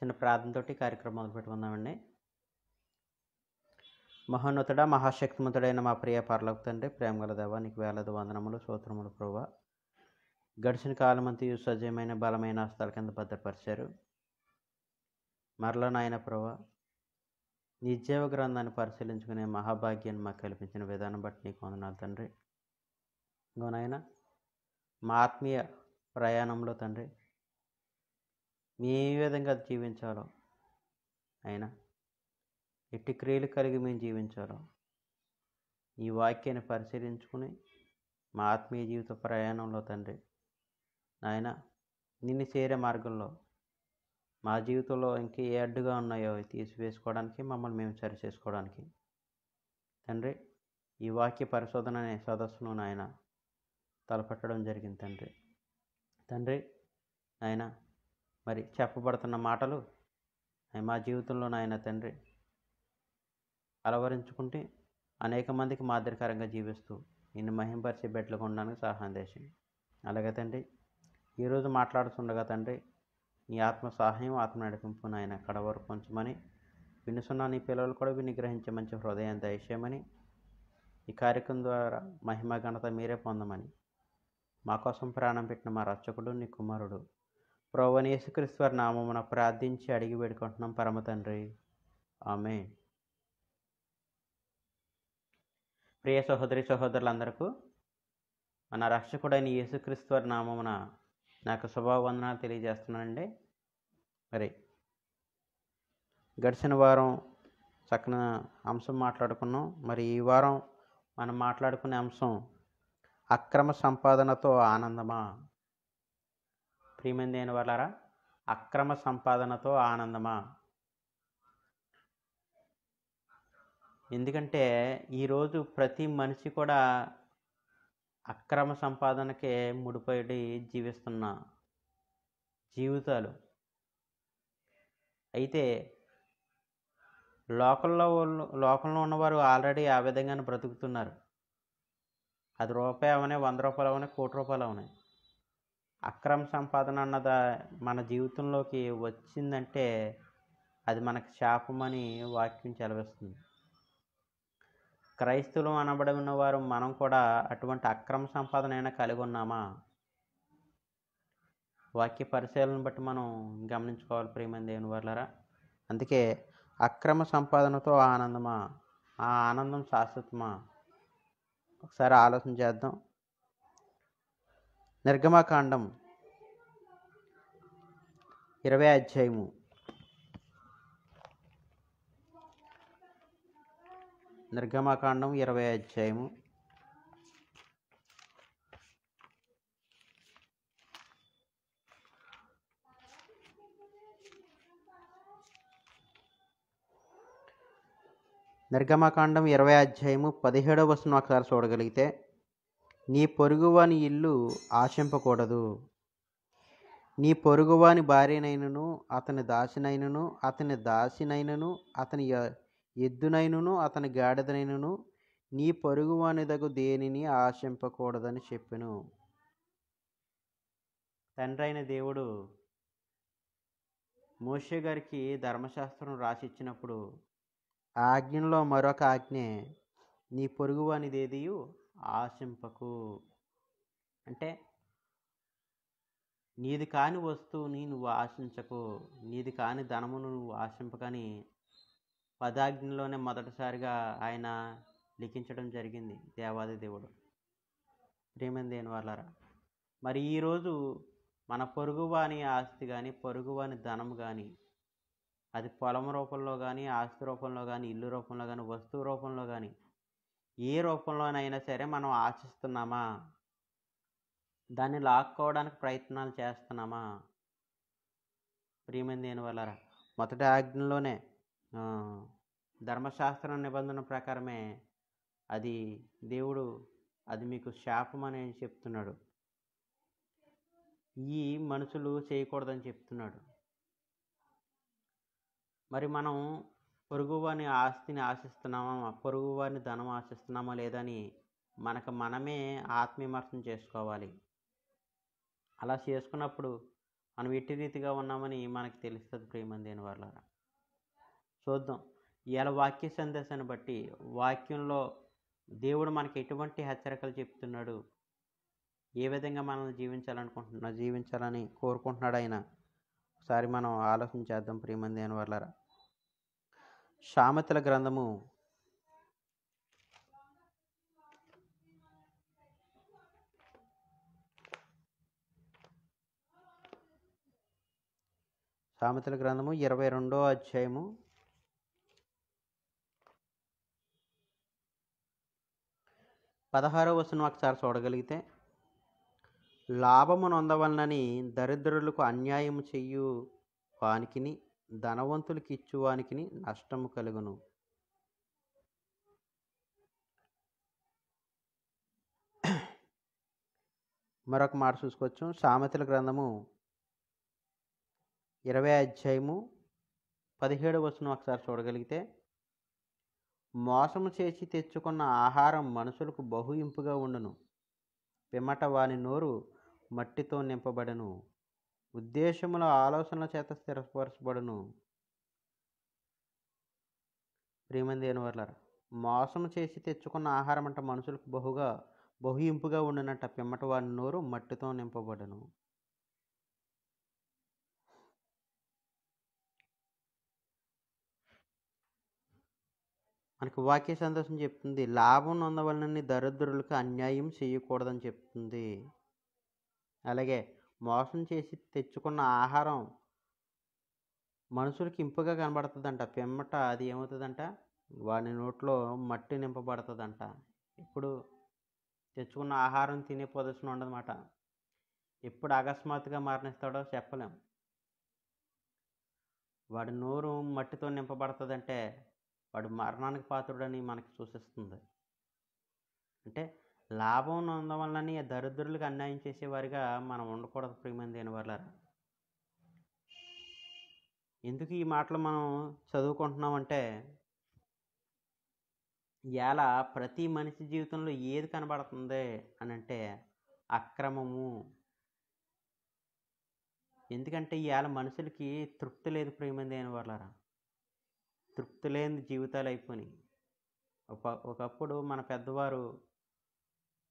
చిన్న ప్రార్థనతోటి కార్యక్రమం మొదలుపెట్టుకుందామండి మహోన్నతుడ మహాశక్తిమంతుడైన మా ప్రియ పర్లకు తండ్రి ప్రేమగల దేవ నీకు వేలది వందనములు సూత్రములు ప్రభు గడిచిన కాలం అంతా సజీవమైన బలమైన హస్తాల కింద భద్రపరిచారు మరలా నాయన ప్రభు నిజీవ గ్రంథాన్ని పరిశీలించుకునే మహాభాగ్యాన్ని మాకు కల్పించిన విధానం బట్టి నీకు వందనాలు తండ్రి ఇంకోనైనా మా ఆత్మీయ ప్రయాణంలో తండ్రి ఏ విధంగా జీవించాలో అయినా ఎట్టి క్రియలు కలిగి మేము జీవించాలో ఈ వాక్యాన్ని పరిశీలించుకుని మా ఆత్మీయ జీవిత ప్రయాణంలో తండ్రి నాయన నిన్ను చేరే మార్గంలో మా జీవితంలో ఇంకే ఏ అడ్డుగా ఉన్నాయో తీసివేసుకోవడానికి మమ్మల్ని మేము సరి చేసుకోవడానికి తండ్రి ఈ వాక్య పరిశోధన అనే సదస్సును నాయన తలపెట్టడం జరిగింది తండ్రి తండ్రి ఆయన మరి చెప్పబడుతున్న మాటలు మా జీవితంలో నాయన తండ్రి అలవరించుకుంటే అనేక మందికి మాదిరికరంగా జీవిస్తూ నిన్ను మహింపరిచే బిడ్డలుగా ఉండడానికి సహాయం చేసి అలాగే తండ్రి ఈరోజు మాట్లాడుతుండగా తండ్రి నీ ఆత్మ సహాయం ఆత్మ నడిపింపు నాయన కడ వరకు ఉంచమని వినుసున్న నీ పిల్లలు కూడా విని గ్రహించే మంచి హృదయం దయచేయమని ఈ కార్యక్రమం ద్వారా మహిమ ఘనత మీరే పొందమని మా కోసం ప్రాణం పెట్టిన మా రచకుడు నీ కుమారుడు ప్రవణేశ్వర నామమున ప్రార్థించి అడిగి పెడుకుంటున్నాం పరమ తండ్రి ఆమె ప్రియ సహోదరి సహోదరులందరకు మన రక్షకుడైన యేసుక్రీస్తు నామమున నాకు శుభవందనాలు తెలియజేస్తున్నానండి మరి గడిచిన వారం చక్కన అంశం మాట్లాడుకున్నాం మరి ఈ వారం మనం మాట్లాడుకునే అంశం అక్రమ సంపాదనతో ఆనందమా ప్రియమైందైన వాళ్ళరా అక్రమ సంపాదనతో ఆనందమా ఎందుకంటే ఈరోజు ప్రతి మనిషి కూడా అక్రమ సంపాదనకే ముడిపడి జీవిస్తున్న జీవితాలు అయితే లోకల్లో లోకంలో ఉన్నవారు ఆల్రెడీ ఆ విధంగానే బ్రతుకుతున్నారు అది రూపాయి అవనే వంద రూపాయలు అవనే కోటి రూపాయలు అవనే అక్రమ సంపాదన అన్నది మన జీవితంలోకి వచ్చిందంటే అది మనకు శాపమని వాక్యం చెలవిస్తుంది క్రైస్తవులు అనబడి ఉన్నవారు మనం కూడా అటువంటి అక్రమ సంపాదన అయినా కలిగి ఉన్నామా వాక్య పరిశీలన బట్టి మనం గమనించుకోవాలి ప్రేమ దేవుని వర్లరా అందుకే అక్రమ సంపాదనతో ఆనందమా ఆ ఆనందం శాశ్వతమా ఒకసారి ఆలోచన చేద్దాం నిర్గమాకాండం ఇరవై అధ్యాయము నిర్గమాకాండం ఇరవై అధ్యాయము నిర్గమకాండం ఇరవై అధ్యాయము పదిహేడవ వస్తువును ఒకసారి చూడగలిగితే నీ పొరుగువాని ఇల్లు ఆశింపకూడదు నీ పొరుగువాని భార్యనైనను అతని దాసినైనను అతని దాసినైనను అతని ఎద్దునైనను అతని గాడిదనైనను నీ దగ్గు దేనిని ఆశింపకూడదని చెప్పెను తండ్రైన దేవుడు మోషే గారికి ధర్మశాస్త్రం రాసిచ్చినప్పుడు ఆజ్ఞలో మరొక ఆజ్ఞే నీ పొరుగువానిదేదియు ఆశింపకు అంటే నీది కాని వస్తువుని నువ్వు ఆశించకు నీది కాని ధనమును నువ్వు ఆశింపకని పదాగ్నిలోనే మొదటిసారిగా ఆయన లిఖించడం జరిగింది దేవాది దేవుడు ప్రేమం దేని వాళ్ళరా మరి ఈరోజు మన పొరుగువాని ఆస్తి కానీ పొరుగువాని ధనం కానీ అది పొలం రూపంలో కానీ ఆస్తి రూపంలో కానీ ఇల్లు రూపంలో కానీ వస్తువు రూపంలో కానీ ఏ రూపంలోనైనా సరే మనం ఆశిస్తున్నామా దాన్ని లాక్కోవడానికి ప్రయత్నాలు చేస్తున్నామా ప్రియమైన దేని వల్ల మొదటి ఆజ్ఞలోనే ధర్మశాస్త్ర నిబంధన ప్రకారమే అది దేవుడు అది మీకు శాపం అని చెప్తున్నాడు ఈ మనుషులు చేయకూడదని చెప్తున్నాడు మరి మనం పొరుగువాని ఆస్తిని ఆశిస్తున్నామా పొరుగువాని ధనం ఆశిస్తున్నామా లేదని మనకు మనమే ఆత్మీమర్శం చేసుకోవాలి అలా చేసుకున్నప్పుడు మనం ఎట్టి రీతిగా ఉన్నామని మనకు తెలుస్తుంది ప్రియమంది అని వాళ్ళ చూద్దాం ఇవాళ వాక్య సందేశాన్ని బట్టి వాక్యంలో దేవుడు మనకి ఎటువంటి హెచ్చరికలు చెప్తున్నాడు ఏ విధంగా మనం జీవించాలనుకుంటున్నా జీవించాలని కోరుకుంటున్నాడు ఆయన ఒకసారి మనం ఆలోచన చేద్దాం ప్రియమంది అని సామెతల గ్రంథము సామెతల గ్రంథము ఇరవై రెండో అధ్యాయము పదహారో వచనం ఒకసారి చూడగలిగితే లాభము నొందవలనని దరిద్రులకు అన్యాయం చెయ్యు పానికిని ధనవంతులకి ఇచ్చువానికి నష్టము కలుగును మరొక మాట చూసుకోవచ్చు సామెతల గ్రంథము ఇరవై అధ్యాయము పదిహేడు వచనం ఒకసారి చూడగలిగితే మోసము చేసి తెచ్చుకున్న ఆహారం మనుషులకు బహు ఇంపుగా ఉండును పిమ్మట వాని నోరు మట్టితో నింపబడను ఉద్దేశముల ఆలోచన చేత స్థిరపరచబడును ప్రియమంది వర్లర్ మోసం చేసి తెచ్చుకున్న ఆహారం అంటే మనుషులకు బహుగా బహుయింపుగా ఉండినట్ట పిమ్మట వారి నోరు మట్టితో నింపబడను మనకు వాక్య సంతోషం చెప్తుంది లాభం నొందవలనని దరిద్రులకు అన్యాయం చేయకూడదని చెప్తుంది అలాగే మోసం చేసి తెచ్చుకున్న ఆహారం మనుషులకి ఇంపుగా కనబడుతుందంట పిమ్మట అది ఏమవుతుందంట వాడి నోట్లో మట్టి నింపబడుతుందంట ఇప్పుడు తెచ్చుకున్న ఆహారం తినే పొజిషన్ ఉండదన్నమాట ఎప్పుడు అకస్మాత్తుగా మరణిస్తాడో చెప్పలేం వాడి నోరు మట్టితో నింపబడుతుందంటే వాడు మరణానికి పాత్రుడని మనకి సూచిస్తుంది అంటే లాభం అందువల్లనే దరిద్రులకు అన్యాయం చేసేవారిగా మనం ఉండకూడదు ప్రియమైన దేని ఎందుకు ఈ మాటలు మనం చదువుకుంటున్నామంటే ఇవాళ ప్రతి మనిషి జీవితంలో ఏది కనబడుతుంది అని అంటే అక్రమము ఎందుకంటే ఇవాళ మనుషులకి తృప్తి లేదు ప్రియమైన దేని తృప్తి లేని జీవితాలు అయిపోయినాయి ఒకప్పుడు మన పెద్దవారు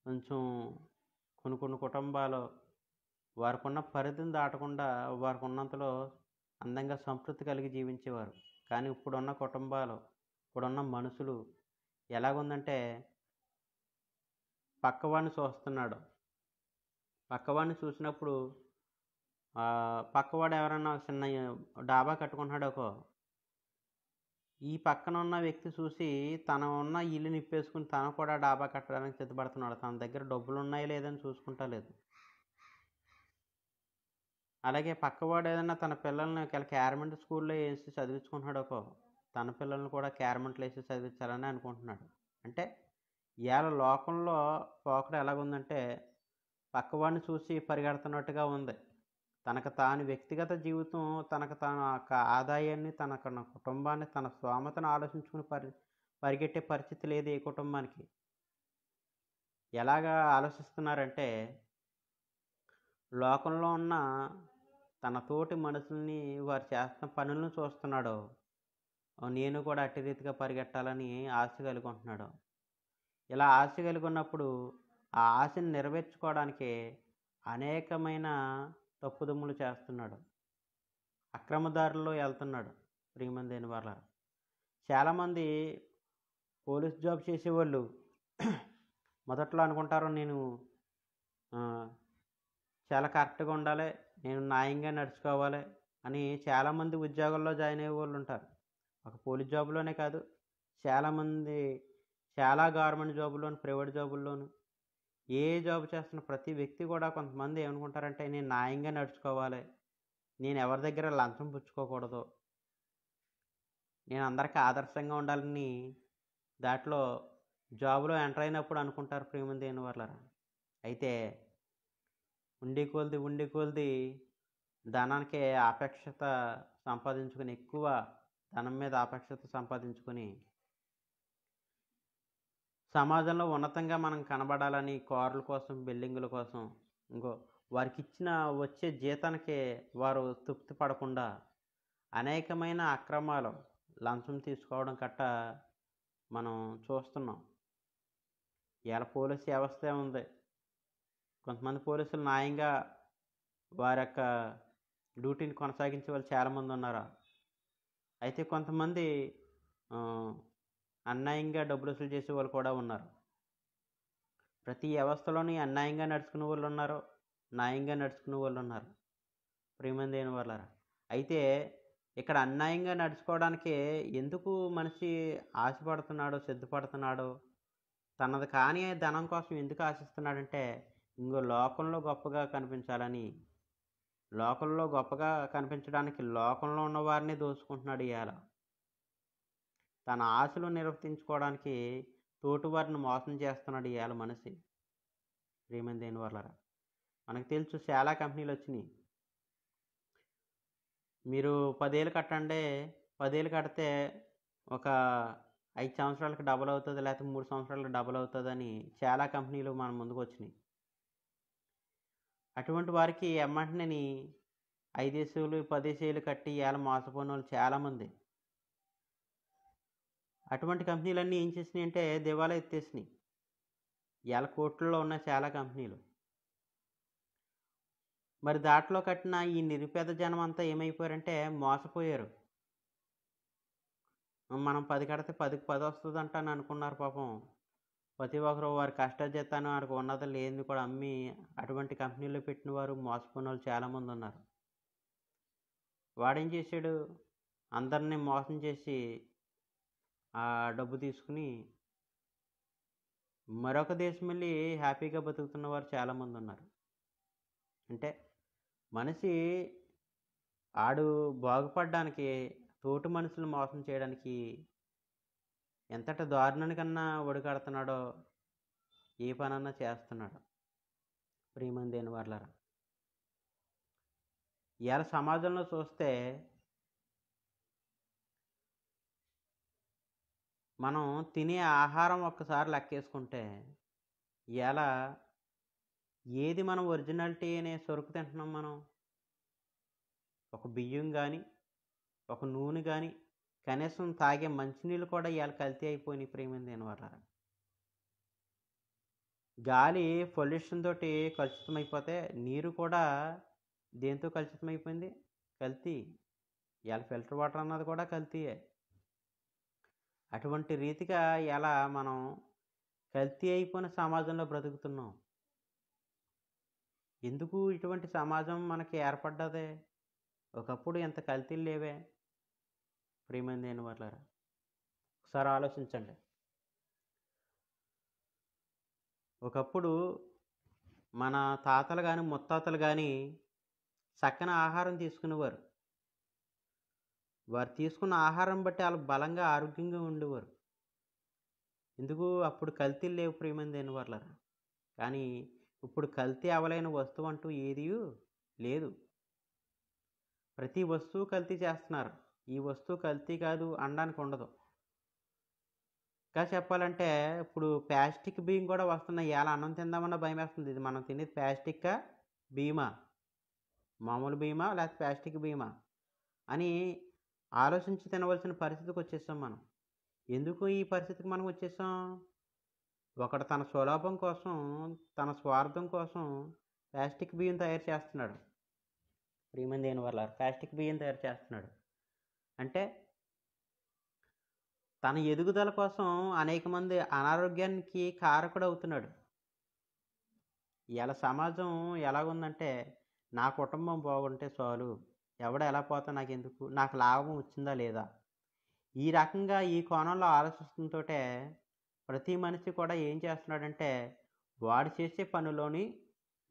కొంచెం కొన్ని కొన్ని కుటుంబాలు వారికి ఉన్న పరిధిని దాటకుండా వారికి ఉన్నంతలో అందంగా సంతృప్తి కలిగి జీవించేవారు కానీ ఇప్పుడున్న కుటుంబాలు ఇప్పుడున్న మనుషులు ఎలాగుందంటే పక్కవాడిని చూస్తున్నాడు పక్కవాడిని చూసినప్పుడు పక్కవాడు ఎవరన్నా చిన్న డాబా కట్టుకుంటున్నాడు ఒక ఈ పక్కన ఉన్న వ్యక్తి చూసి తన ఉన్న ఇల్లు నిప్పేసుకుని తను కూడా డాబా కట్టడానికి సిద్ధపడుతున్నాడు తన దగ్గర డబ్బులు ఉన్నాయో లేదని చూసుకుంటా లేదు అలాగే పక్కవాడు ఏదైనా తన పిల్లల్ని క్యారమెంట్ స్కూల్లో వేసి చదివించుకుంటున్నాడోకో తన పిల్లల్ని కూడా క్యారమెంట్లు వేసి చదివించాలని అనుకుంటున్నాడు అంటే ఇవాళ లోకంలో పోకడ ఎలాగుందంటే పక్కవాడిని చూసి పరిగెడుతున్నట్టుగా ఉంది తనకు తాను వ్యక్తిగత జీవితం తనకు తన యొక్క ఆదాయాన్ని తన కుటుంబాన్ని తన స్తోమతను ఆలోచించుకుని పరి పరిగెట్టే పరిస్థితి లేదు ఏ కుటుంబానికి ఎలాగా ఆలోచిస్తున్నారంటే లోకంలో ఉన్న తన తోటి మనుషుల్ని వారు చేస్తున్న పనులను చూస్తున్నాడు నేను కూడా అట్టి రీతిగా పరిగెట్టాలని ఆశ కలిగి ఉంటున్నాడు ఇలా ఆశ కలిగి ఉన్నప్పుడు ఆ ఆశని నెరవేర్చుకోవడానికి అనేకమైన తప్పుదమ్ములు చేస్తున్నాడు అక్రమ దారిలో వెళ్తున్నాడు ప్రియమందైన వల్ల చాలామంది పోలీస్ జాబ్ చేసేవాళ్ళు మొదట్లో అనుకుంటారు నేను చాలా కరెక్ట్గా ఉండాలి నేను న్యాయంగా నడుచుకోవాలి అని చాలామంది ఉద్యోగాల్లో జాయిన్ అయ్యే వాళ్ళు ఉంటారు ఒక పోలీస్ జాబ్లోనే కాదు చాలామంది చాలా గవర్నమెంట్ జాబుల్లోను ప్రైవేట్ జాబుల్లోను ఏ జాబ్ చేస్తున్న ప్రతి వ్యక్తి కూడా కొంతమంది ఏమనుకుంటారంటే నేను న్యాయంగా నడుచుకోవాలి నేను ఎవరి దగ్గర లంచం పుచ్చుకోకూడదు నేను అందరికీ ఆదర్శంగా ఉండాలని దాంట్లో జాబ్లో ఎంటర్ అయినప్పుడు అనుకుంటారు ప్రియమం దేని వల్ల అయితే ఉండి కొలిది ఉండి కొలిది ధనానికి ఆపేక్షత సంపాదించుకుని ఎక్కువ ధనం మీద ఆపేక్షత సంపాదించుకుని సమాజంలో ఉన్నతంగా మనం కనబడాలని కార్ల కోసం బిల్డింగుల కోసం ఇంకో వారికి ఇచ్చిన వచ్చే జీతానికి వారు తృప్తి పడకుండా అనేకమైన అక్రమాలు లంచం తీసుకోవడం కట్ట మనం చూస్తున్నాం ఇలా పోలీసు వ్యవస్థ ఉంది కొంతమంది పోలీసులు న్యాయంగా వారి యొక్క డ్యూటీని కొనసాగించే వాళ్ళు చాలామంది ఉన్నారు అయితే కొంతమంది అన్యాయంగా డబ్బులు వసూలు చేసే వాళ్ళు కూడా ఉన్నారు ప్రతి వ్యవస్థలోని అన్యాయంగా నడుచుకునే వాళ్ళు ఉన్నారు న్యాయంగా నడుచుకునే వాళ్ళు ఉన్నారు ప్రియమందైన వాళ్ళరా అయితే ఇక్కడ అన్యాయంగా నడుచుకోవడానికి ఎందుకు మనిషి ఆశపడుతున్నాడో సిద్ధపడుతున్నాడో తనది కాని ధనం కోసం ఎందుకు ఆశిస్తున్నాడంటే ఇంకో లోకంలో గొప్పగా కనిపించాలని లోకంలో గొప్పగా కనిపించడానికి లోకంలో ఉన్న వారిని దోచుకుంటున్నాడు ఇవాళ తన ఆశలు నిర్వర్తించుకోవడానికి తోటివారిని మోసం చేస్తున్నాడు ఇవాళ మనిషి ప్రేమైన దేని వల్లరా మనకు తెలుసు చాలా కంపెనీలు వచ్చినాయి మీరు పదేళ్ళు కట్టండి పదేళ్ళు కడితే ఒక ఐదు సంవత్సరాలకు డబల్ అవుతుంది లేకపోతే మూడు సంవత్సరాలకు డబుల్ అవుతుందని చాలా కంపెనీలు మన ముందుకు వచ్చినాయి అటువంటి వారికి ఎమ్మంటని ఐదేసేలు పదేసేలు కట్టి ఇవాళ మోసపోయిన వాళ్ళు చాలామంది అటువంటి కంపెనీలన్నీ ఏం చేసినాయి అంటే దివాలా ఎత్తేసినాయి ఏళ్ళ కోట్లలో ఉన్న చాలా కంపెనీలు మరి దాంట్లో కట్టిన ఈ నిరుపేద జనం అంతా ఏమైపోయారంటే మోసపోయారు మనం పది కడితే పదికి పది వస్తుంది అంటాను అనుకున్నారు పాపం ప్రతి ఒక్కరు వారి చేస్తాను వారికి ఉన్నది లేని కూడా అమ్మి అటువంటి కంపెనీలో పెట్టిన వారు మోసపోయిన వాళ్ళు చాలామంది ఉన్నారు వాడేం చేశాడు అందరినీ మోసం చేసి ఆ డబ్బు తీసుకుని మరొక దేశం వెళ్ళి హ్యాపీగా బతుకుతున్న వారు చాలామంది ఉన్నారు అంటే మనిషి ఆడు బాగుపడడానికి తోటి మనుషులు మోసం చేయడానికి ఎంతట దారుణానికన్నా ఒడిగడుతున్నాడో ఏ పనన్నా చేస్తున్నాడు ప్రియమని దేని వాళ్ళరా సమాజంలో చూస్తే మనం తినే ఆహారం ఒక్కసారి లెక్కేసుకుంటే ఎలా ఏది మనం ఒరిజినాలిటీ అనే సరుకు తింటున్నాం మనం ఒక బియ్యం కానీ ఒక నూనె కానీ కనీసం తాగే మంచినీళ్ళు కూడా ఇవాళ కల్తీ అయిపోయినాయి ప్రేమింది దీనివల్ల గాలి పొల్యూషన్ తోటి కలుషితమైపోతే నీరు కూడా దేంతో కలుషితమైపోయింది కల్తీ ఇవాళ ఫిల్టర్ వాటర్ అన్నది కూడా కల్తీయే అటువంటి రీతిగా ఎలా మనం కల్తీ అయిపోయిన సమాజంలో బ్రతుకుతున్నాం ఎందుకు ఇటువంటి సమాజం మనకి ఏర్పడ్డది ఒకప్పుడు ఎంత కల్తీలు లేవే ప్రియమైన దేని వాళ్ళారా ఒకసారి ఆలోచించండి ఒకప్పుడు మన తాతలు కానీ ముత్తాతలు కానీ చక్కని ఆహారం తీసుకునేవారు వారు తీసుకున్న ఆహారం బట్టి వాళ్ళు బలంగా ఆరోగ్యంగా ఉండేవారు ఎందుకు అప్పుడు కల్తీలు లేవు ప్రియమైన దేనివర్లరా కానీ ఇప్పుడు కల్తీ అవలైన వస్తువు అంటూ ఏది లేదు ప్రతి వస్తువు కల్తీ చేస్తున్నారు ఈ వస్తువు కల్తీ కాదు అనడానికి ఉండదు ఇంకా చెప్పాలంటే ఇప్పుడు ప్లాస్టిక్ బియ్యం కూడా వస్తున్నాయి ఎలా అన్నం తిందామన్నా భయం వేస్తుంది ఇది మనం తినేది ప్లాస్టిక్ భీమా మామూలు బీమా లేకపోతే ప్లాస్టిక్ భీమా అని ఆలోచించి తినవలసిన పరిస్థితికి వచ్చేసాం మనం ఎందుకు ఈ పరిస్థితికి మనం వచ్చేసాం ఒకడు తన స్వలాభం కోసం తన స్వార్థం కోసం ప్లాస్టిక్ బియ్యం తయారు చేస్తున్నాడు ప్రియమంది అయిన వాళ్ళ ప్లాస్టిక్ బియ్యం తయారు చేస్తున్నాడు అంటే తన ఎదుగుదల కోసం అనేక మంది అనారోగ్యానికి కారకుడు అవుతున్నాడు ఇలా సమాజం ఎలాగుందంటే నా కుటుంబం బాగుంటే చాలు ఎవడ ఎలా పోతా నాకెందుకు నాకు లాభం వచ్చిందా లేదా ఈ రకంగా ఈ కోణంలో ఆలోచిస్తుంతో ప్రతి మనిషి కూడా ఏం చేస్తున్నాడంటే వాడు చేసే పనులోని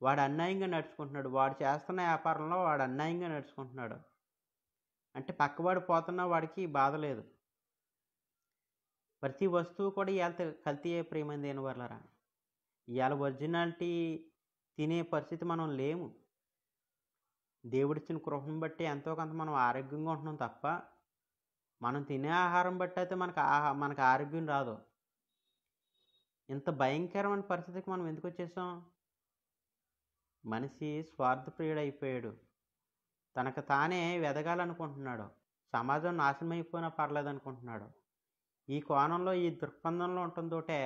వాడు అన్యాయంగా నడుచుకుంటున్నాడు వాడు చేస్తున్న వ్యాపారంలో వాడు అన్యాయంగా నడుచుకుంటున్నాడు అంటే పక్కవాడు పోతున్న వాడికి బాధ లేదు ప్రతి వస్తువు కూడా ఇవాళ కల్తీ ప్రేమ దేని వల్లరా ఇవాళ ఒరిజినాలిటీ తినే పరిస్థితి మనం లేము దేవుడిచ్చిన కృహం బట్టి ఎంతో కొంత మనం ఆరోగ్యంగా ఉంటున్నాం తప్ప మనం తినే ఆహారం బట్టి అయితే మనకు ఆహా మనకు ఆరోగ్యం రాదు ఇంత భయంకరమైన పరిస్థితికి మనం ఎందుకు వచ్చేసాం మనిషి అయిపోయాడు తనకు తానే వెదగాలనుకుంటున్నాడు సమాజం నాశనం అయిపోయినా పర్లేదు అనుకుంటున్నాడు ఈ కోణంలో ఈ దృక్పథంలో ఉంటుందోటే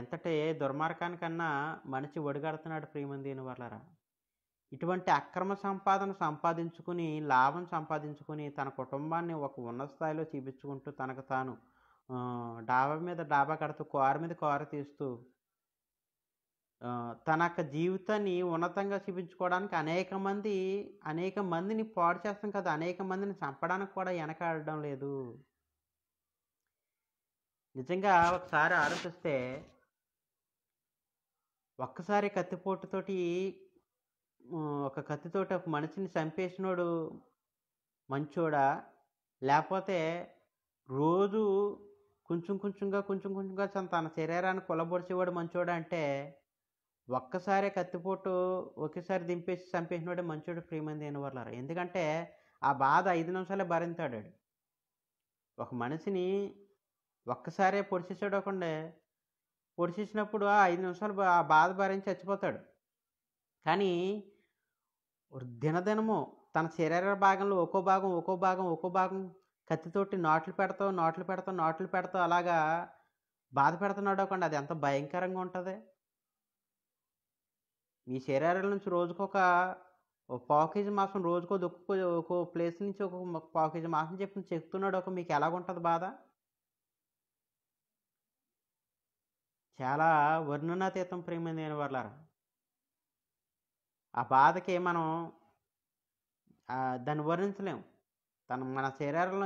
ఎంతటి దుర్మార్గానికన్నా మనిషి ఒడిగడుతున్నాడు ప్రియమంది వాళ్ళరా ఇటువంటి అక్రమ సంపాదన సంపాదించుకుని లాభం సంపాదించుకుని తన కుటుంబాన్ని ఒక ఉన్నత స్థాయిలో చూపించుకుంటూ తనకు తాను డాబా మీద డాబా కడుతూ కారు మీద కారు తీస్తూ తన యొక్క జీవితాన్ని ఉన్నతంగా చూపించుకోవడానికి అనేక మంది అనేక మందిని పాడు చేస్తాం కదా అనేక మందిని చంపడానికి కూడా వెనకాడడం లేదు నిజంగా ఒకసారి ఆలోచిస్తే ఒక్కసారి కత్తిపోటుతోటి ఒక కత్తితోటి ఒక మనిషిని చంపేసినోడు మంచోడా లేకపోతే రోజు కొంచెం కొంచెంగా కొంచెం కొంచెంగా తన శరీరాన్ని కొలబొడిచేవాడు మంచోడా అంటే ఒక్కసారే కత్తిపోటు ఒకేసారి దింపేసి చంపేసినోడే మంచోడు ప్రియమంది అయిన వాళ్ళారు ఎందుకంటే ఆ బాధ ఐదు నిమిషాలే భరించాడాడు ఒక మనిషిని ఒక్కసారే పొడిచేసాడు పొడిచేసినప్పుడు ఆ ఐదు నిమిషాలు ఆ బాధ భరించి చచ్చిపోతాడు కానీ దినదినము తన శరీర భాగంలో ఒక్కో భాగం ఒక్కో భాగం ఒక్కో భాగం కత్తితోటి నాట్లు పెడతావు నాట్లు పెడతావు నాట్లు పెడతావు అలాగా బాధ పెడుతున్నాడు కండి అది ఎంత భయంకరంగా ఉంటుంది మీ శరీరాల నుంచి రోజుకొక పాకేజీ మాసం రోజుకో దొక్కుకో ఒక ప్లేస్ నుంచి ఒక పాకేజీ మాసం చెప్పి చెప్తున్నాడు ఒక మీకు ఎలాగుంటుంది బాధ చాలా వర్ణనాతీతం ప్రేమ నేను వాళ్ళారా ఆ బాధకి మనం దాన్ని వర్ణించలేము తను మన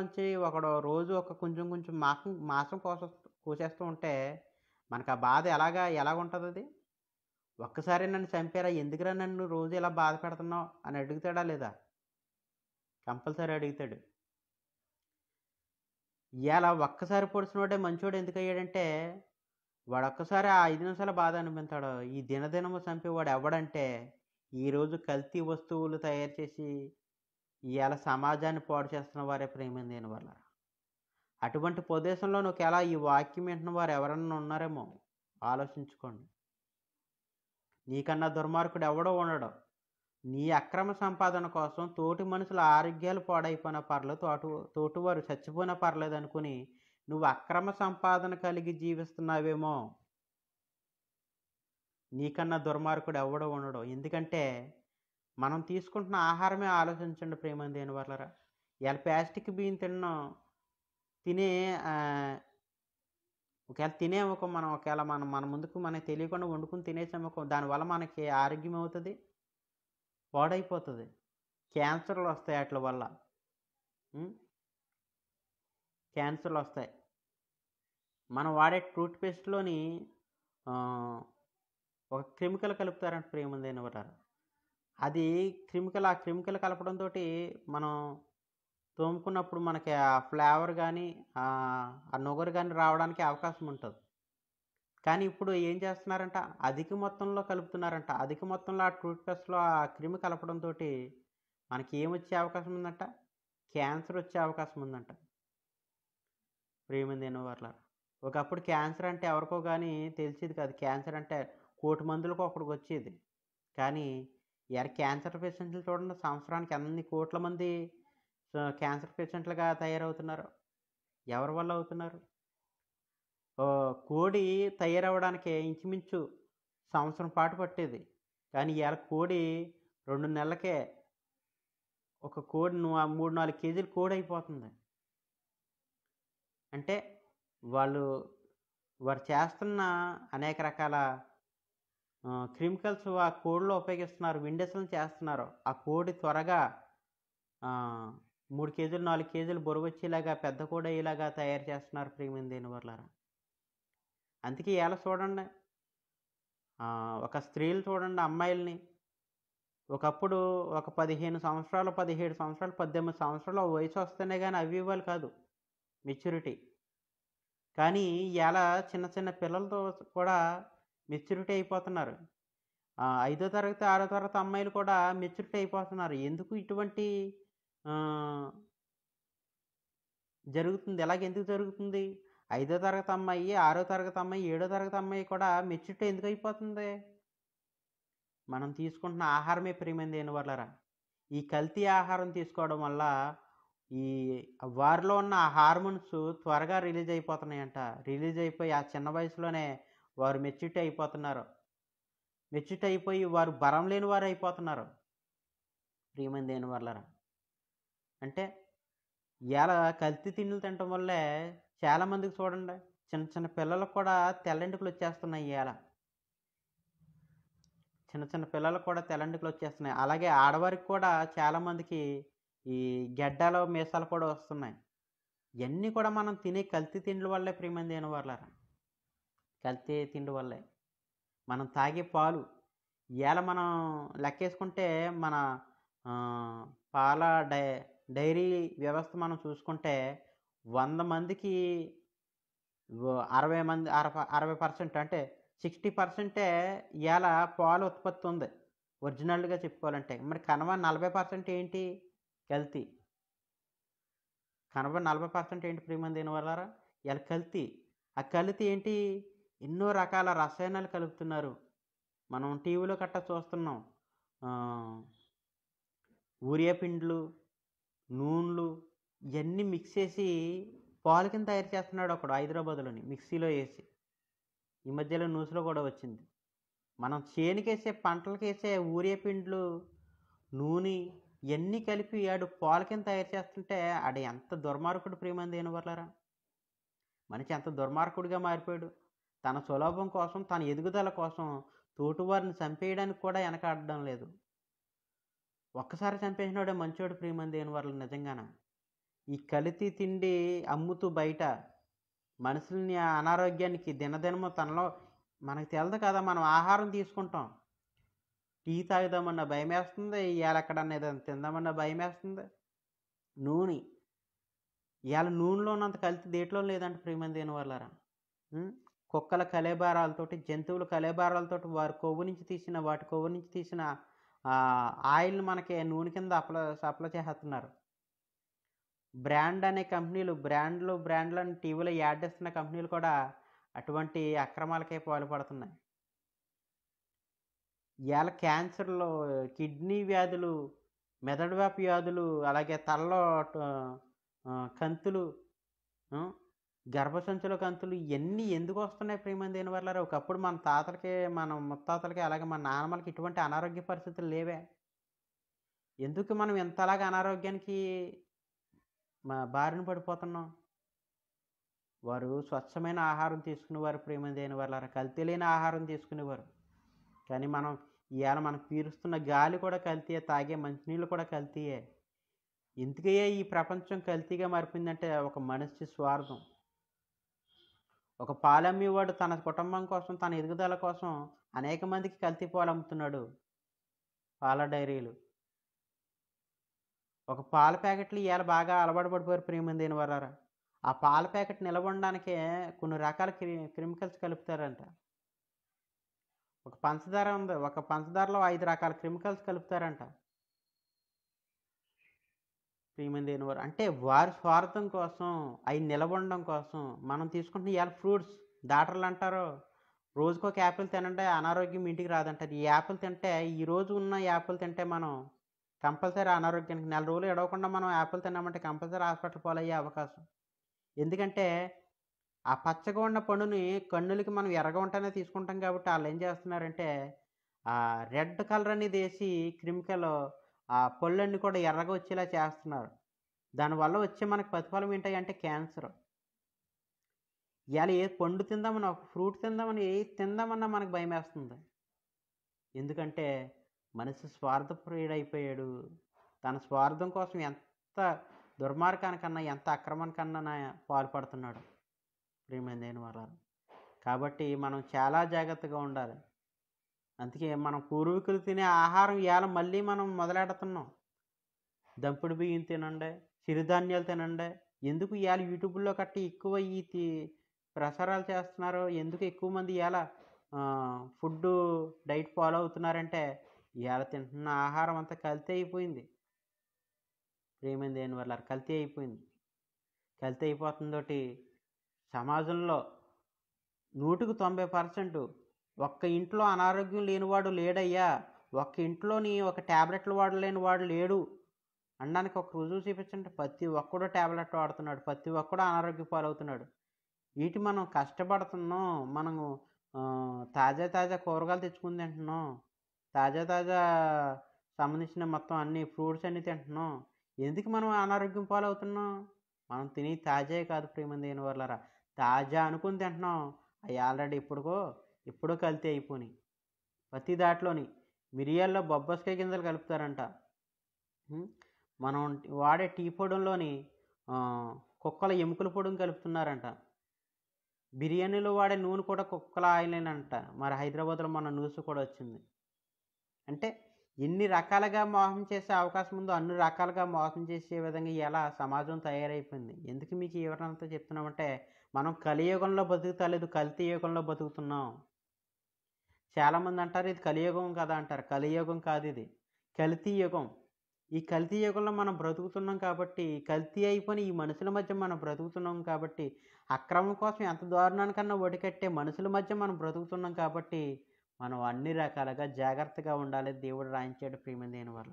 నుంచి ఒకడు రోజు ఒక కొంచెం కొంచెం మాసం మాసం కోస కోసేస్తూ ఉంటే మనకు ఆ బాధ ఎలాగా ఎలాగ ఉంటుంది అది ఒక్కసారి నన్ను చంపారా ఎందుకురా నన్ను రోజు ఇలా బాధ పెడుతున్నావు అని అడుగుతాడా లేదా కంపల్సరీ అడుగుతాడు ఇలా ఒక్కసారి వాడే మంచోడు ఎందుకు అయ్యాడంటే వాడు ఒక్కసారి ఆ ఐదు నిమిషాల బాధ అనిపించాడు ఈ దినదినము చంపేవాడు ఎవడంటే ఈరోజు కల్తీ వస్తువులు తయారు చేసి ఇవాళ సమాజాన్ని పాడు చేస్తున్న వారే ప్రేమం దేని వల్ల అటువంటి ప్రదేశంలో నువ్వు ఎలా ఈ వాక్యం వింటున్న వారు ఎవరన్నా ఉన్నారేమో ఆలోచించుకోండి నీకన్నా దుర్మార్గుడు ఎవడో ఉండడం నీ అక్రమ సంపాదన కోసం తోటి మనుషుల ఆరోగ్యాలు పాడైపోయిన పర్లేదు అటు తోటివారు చచ్చిపోయినా పర్లేదు అనుకుని నువ్వు అక్రమ సంపాదన కలిగి జీవిస్తున్నావేమో నీకన్నా దుర్మార్గుడు ఎవడో ఉండడు ఎందుకంటే మనం తీసుకుంటున్న ఆహారమే ఆలోచించండి ప్రేమ దేని వాళ్ళరా ఇలా ప్లాస్టిక్ బియ్యం తిన్నాం తినే ఒకవేళ తినేమనుకో మనం ఒకవేళ మనం మన ముందుకు మనకి తెలియకుండా వండుకుని తినేసామనుకో దానివల్ల మనకి ఆరోగ్యం అవుతుంది పాడైపోతుంది క్యాన్సర్లు వస్తాయి వాటి వల్ల క్యాన్సర్లు వస్తాయి మనం వాడే టూత్పేస్ట్లోని ఒక క్రిమికల్ కలుపుతారంటే ప్రేమందైన అంటారు అది క్రిమికల్ ఆ క్రిమికల్ కలపడంతో మనం తోముకున్నప్పుడు మనకి ఆ ఫ్లేవర్ కానీ ఆ నొగరు కానీ రావడానికి అవకాశం ఉంటుంది కానీ ఇప్పుడు ఏం చేస్తున్నారంట అధిక మొత్తంలో కలుపుతున్నారంట అధిక మొత్తంలో ఆ టూత్పేస్ట్లో ఆ క్రిమి కలపడంతో మనకి ఏమొచ్చే అవకాశం ఉందంట క్యాన్సర్ వచ్చే అవకాశం ఉందంట ప్రేమ అట్లా ఒకప్పుడు క్యాన్సర్ అంటే ఎవరికో కానీ తెలిసేది కాదు క్యాన్సర్ అంటే కోటి మందులకు ఒకడికి వచ్చేది కానీ ఎర క్యాన్సర్ పేషెంట్లు చూడండి సంవత్సరానికి ఎన్ని కోట్ల మంది క్యాన్సర్ పేషెంట్లుగా తయారవుతున్నారు ఎవరి వల్ల అవుతున్నారు కోడి తయారవడానికి ఇంచుమించు సంవత్సరం పాటు పట్టేది కానీ ఇవాళ కోడి రెండు నెలలకే ఒక కోడి మూడు నాలుగు కేజీలు కోడి అయిపోతుంది అంటే వాళ్ళు వారు చేస్తున్న అనేక రకాల క్రిమికల్స్ ఆ కోడ్లో ఉపయోగిస్తున్నారు విండేషన్ చేస్తున్నారు ఆ కోడి త్వరగా మూడు కేజీలు నాలుగు కేజీలు బొరుగు వచ్చేలాగా పెద్ద కోడ అయ్యేలాగా తయారు చేస్తున్నారు ప్రీమియం దేని వల్ల అందుకే ఇలా చూడండి ఒక స్త్రీలు చూడండి అమ్మాయిల్ని ఒకప్పుడు ఒక పదిహేను సంవత్సరాలు పదిహేడు సంవత్సరాలు పద్దెనిమిది సంవత్సరాలు వయసు వస్తేనే కానీ అవి ఇవ్వాలి కాదు మెచ్యూరిటీ కానీ ఇలా చిన్న చిన్న పిల్లలతో కూడా మెచ్యూరిటీ అయిపోతున్నారు ఐదో తరగతి ఆరో తరగతి అమ్మాయిలు కూడా మెచ్యూరిటీ అయిపోతున్నారు ఎందుకు ఇటువంటి జరుగుతుంది ఎలాగ ఎందుకు జరుగుతుంది ఐదో తరగతి అమ్మాయి ఆరో తరగతి అమ్మాయి ఏడో తరగతి అమ్మాయి కూడా మెచ్యూరిటీ ఎందుకు అయిపోతుంది మనం తీసుకుంటున్న ఆహారమే ప్రియమైంది దేని వల్లరా ఈ కల్తీ ఆహారం తీసుకోవడం వల్ల ఈ వారిలో ఉన్న హార్మోన్స్ త్వరగా రిలీజ్ అయిపోతున్నాయంట రిలీజ్ అయిపోయి ఆ చిన్న వయసులోనే వారు మెచ్యూరిటీ అయిపోతున్నారు మెచ్యూరిటీ అయిపోయి వారు బరం లేని వారు అయిపోతున్నారు ప్రియమైన దేని వాళ్ళరా అంటే ఎలా కల్తీ తిండిలు తినటం వల్లే చాలామందికి చూడండి చిన్న చిన్న పిల్లలకు కూడా తెల్లంటికలు వచ్చేస్తున్నాయి ఎలా చిన్న చిన్న పిల్లలకు కూడా తెల్లంటికలు వచ్చేస్తున్నాయి అలాగే ఆడవారికి కూడా చాలామందికి ఈ గెడ్డలు మీసాలు కూడా వస్తున్నాయి ఇవన్నీ కూడా మనం తినే కల్తీ తిండ్ల వల్లే ప్రియమంది అయిన వాళ్ళరా కల్తీ తిండి వల్లే మనం తాగే పాలు ఇవాళ మనం లెక్కేసుకుంటే మన పాల డై డైరీ వ్యవస్థ మనం చూసుకుంటే వంద మందికి అరవై మంది అరవై పర్సెంట్ అంటే సిక్స్టీ పర్సెంటే ఇవాళ పాలు ఉత్పత్తి ఉంది ఒరిజినల్గా చెప్పుకోవాలంటే మరి కనవ నలభై పర్సెంట్ ఏంటి కల్తీ కనవ నలభై పర్సెంట్ ఏంటి ప్రియమంది దీనివల్ల ఇలా కల్తీ ఆ కల్తీ ఏంటి ఎన్నో రకాల రసాయనాలు కలుపుతున్నారు మనం టీవీలో కట్ట చూస్తున్నాం ఊరియాపిండ్లు పిండ్లు నూనెలు ఇవన్నీ మిక్స్ చేసి పాలు కింద తయారు చేస్తున్నాడు ఒకడు హైదరాబాద్లోని మిక్సీలో వేసి ఈ మధ్యలో న్యూస్లో కూడా వచ్చింది మనం చేనుకేసే పంటలకేసే ఊరియా పిండ్లు నూనె ఇవన్నీ కలిపి ఆడు పాలు కింద తయారు చేస్తుంటే ఆడు ఎంత దుర్మార్గుడు ప్రేమ దేని వర్లరా మనిషి ఎంత దుర్మార్గుడిగా మారిపోయాడు తన సులభం కోసం తన ఎదుగుదల కోసం తోటివారిని చంపేయడానికి కూడా వెనకాడడం లేదు ఒక్కసారి చంపేసినోడే మంచోడు ప్రియమని దేని వాళ్ళు నిజంగాన ఈ కలితి తిండి అమ్ముతూ బయట మనుషుల్ని అనారోగ్యానికి దినదినము తనలో మనకు తెలదు కదా మనం ఆహారం తీసుకుంటాం టీ తాగుదామన్న భయం వేస్తుంది ఇవాళ ఎక్కడన్నా ఏదైనా తిందామన్న భయం వేస్తుంది నూనె ఇవాళ నూనెలో ఉన్నంత కలిసి దేంట్లో లేదంటే ప్రియమని దేని వాళ్ళరా కుక్కల కలేబారాలతోటి జంతువుల కలేబారాలతో వారి కొవ్వు నుంచి తీసిన వాటి కొవ్వు నుంచి తీసిన ఆయిల్ని మనకి నూనె కింద అప్ల సప్లై చేస్తున్నారు బ్రాండ్ అనే కంపెనీలు బ్రాండ్లు బ్రాండ్లను టీవీలో యాడ్ చేస్తున్న కంపెనీలు కూడా అటువంటి అక్రమాలకే పాల్పడుతున్నాయి ఇవాళ క్యాన్సర్లో కిడ్నీ వ్యాధులు మెదడు వ్యాధులు అలాగే తలలో కంతులు గర్భసంచుల కంతులు ఎన్ని ఎందుకు వస్తున్నాయి ప్రేమంది దేని వల్ల ఒకప్పుడు మన తాతలకి మన ముత్తాతలకి అలాగే మన నాన్నమ్మలకి ఇటువంటి అనారోగ్య పరిస్థితులు లేవే ఎందుకు మనం ఎంతలాగా అనారోగ్యానికి మా బారిన పడిపోతున్నాం వారు స్వచ్ఛమైన ఆహారం తీసుకునేవారు ప్రేమందైన వాళ్ళ కల్తీ లేని ఆహారం తీసుకునేవారు కానీ మనం ఇవాళ మనం పీరుస్తున్న గాలి కూడా కల్తీయే తాగే మంచినీళ్ళు కూడా కల్తీయే ఎందుకయ్యే ఈ ప్రపంచం కల్తీగా మారిపోయిందంటే ఒక మనిషి స్వార్థం ఒక పాలమ్మివాడు తన కుటుంబం కోసం తన ఎదుగుదల కోసం అనేక మందికి కల్తీ పాలు అమ్ముతున్నాడు పాల డైరీలు ఒక పాల ప్యాకెట్లు ఇవాళ బాగా అలవాటు పడిపోయారు ప్రియమైన దేని వరారా ఆ పాల ప్యాకెట్ నిలవ కొన్ని రకాల క్రి క్రిమికల్స్ కలుపుతారంట ఒక పంచదార ఉంది ఒక పంచదారలో ఐదు రకాల క్రిమికల్స్ కలుపుతారంట ప్రియమైన వారు అంటే వారి స్వార్థం కోసం అవి నిలబడడం కోసం మనం తీసుకుంటున్న ఇవాళ ఫ్రూట్స్ దాటర్లు అంటారు రోజుకు ఒక యాపిల్ తినంటే అనారోగ్యం ఇంటికి రాదంటారు ఈ యాపిల్ తింటే ఈ రోజు ఉన్న యాపిల్ తింటే మనం కంపల్సరీ అనారోగ్యానికి నెల రోజులు ఎడవకుండా మనం యాపిల్ తిన్నామంటే కంపల్సరీ హాస్పిటల్ అయ్యే అవకాశం ఎందుకంటే ఆ పచ్చగా ఉన్న పండుని కన్నులకి మనం ఎరగ ఉంటేనే తీసుకుంటాం కాబట్టి వాళ్ళు ఏం చేస్తున్నారంటే రెడ్ కలర్ అనేది వేసి క్రిమికల్ ఆ పళ్ళన్నీ కూడా ఎర్రగా వచ్చేలా చేస్తున్నారు దానివల్ల వచ్చే మనకు ప్రతిఫలం ఏంటంటే క్యాన్సర్ ఇవాళ ఏ పండు తిందామని ఒక ఫ్రూట్ తిందామని ఏ తిందామన్నా మనకు భయం వేస్తుంది ఎందుకంటే మనిషి స్వార్థప్రియుడైపోయాడు తన స్వార్థం కోసం ఎంత దుర్మార్గానికన్నా ఎంత అక్రమానికన్నా పాల్పడుతున్నాడు ప్రేమ దేని వల్ల కాబట్టి మనం చాలా జాగ్రత్తగా ఉండాలి అందుకే మనం పూర్వీకులు తినే ఆహారం ఇవాళ మళ్ళీ మనం మొదలెడుతున్నాం దంపుడు బియ్యం తినండి చిరుధాన్యాలు తినండి ఎందుకు ఇవాళ యూట్యూబ్లో కట్టి ఎక్కువ ఈ ప్రసారాలు చేస్తున్నారు ఎందుకు ఎక్కువ మంది ఇవాళ ఫుడ్ డైట్ ఫాలో అవుతున్నారంటే ఇవాళ తింటున్న ఆహారం అంతా కల్తీ అయిపోయింది ప్రేమింది దేని వల్ల కల్తీ అయిపోయింది కల్తీ అయిపోతుందోటి సమాజంలో నూటికి తొంభై పర్సెంట్ ఒక్క ఇంట్లో అనారోగ్యం లేనివాడు లేడయ్యా ఒక్క ఇంట్లోని ఒక ట్యాబ్లెట్లు వాడలేని వాడు లేడు అనడానికి ఒక రుజువు చూపించండి ప్రతి ఒక్కడు ట్యాబ్లెట్ వాడుతున్నాడు ప్రతి ఒక్కడు అనారోగ్య పాలవుతున్నాడు వీటి మనం కష్టపడుతున్నాం మనము తాజా తాజా కూరగాయలు తెచ్చుకుని తింటున్నాం తాజా తాజా సంబంధించిన మొత్తం అన్ని ఫ్రూట్స్ అన్ని తింటున్నాం ఎందుకు మనం అనారోగ్యం పాలవుతున్నాం మనం తిని తాజా కాదు ప్రేమ దేని వల్లరా తాజా అనుకుని తింటున్నాం అవి ఆల్రెడీ ఇప్పుడుకో ఎప్పుడో కల్తీ అయిపోని ప్రతి దాంట్లోని మిరియాల్లో బొబ్బస్కాయ గింజలు కలుపుతారంట మనం వాడే టీ పొడంలోని కుక్కల ఎముకల పొడిని కలుపుతున్నారంట బిర్యానీలో వాడే నూనె కూడా కుక్కల ఆయిల్ అంట మరి హైదరాబాద్లో మన న్యూస్ కూడా వచ్చింది అంటే ఎన్ని రకాలుగా మోసం చేసే అవకాశం ఉందో అన్ని రకాలుగా మోసం చేసే విధంగా ఎలా సమాజం తయారైపోయింది ఎందుకు మీకు వివరణతో చెప్తున్నామంటే మనం కలియుగంలో బతుకుతలేదు కల్తీ యుగంలో బతుకుతున్నాం చాలామంది అంటారు ఇది కలియుగం కదా అంటారు కలియుగం కాదు ఇది కల్తీ యుగం ఈ కల్తీ యుగంలో మనం బ్రతుకుతున్నాం కాబట్టి కల్తీ అయిపోయిన ఈ మనుషుల మధ్య మనం బ్రతుకుతున్నాం కాబట్టి అక్రమం కోసం ఎంత దారుణానికన్నా ఒడికట్టే మనుషుల మధ్య మనం బ్రతుకుతున్నాం కాబట్టి మనం అన్ని రకాలుగా జాగ్రత్తగా ఉండాలి దేవుడు రాయించాడు ప్రేమ దేని వల్ల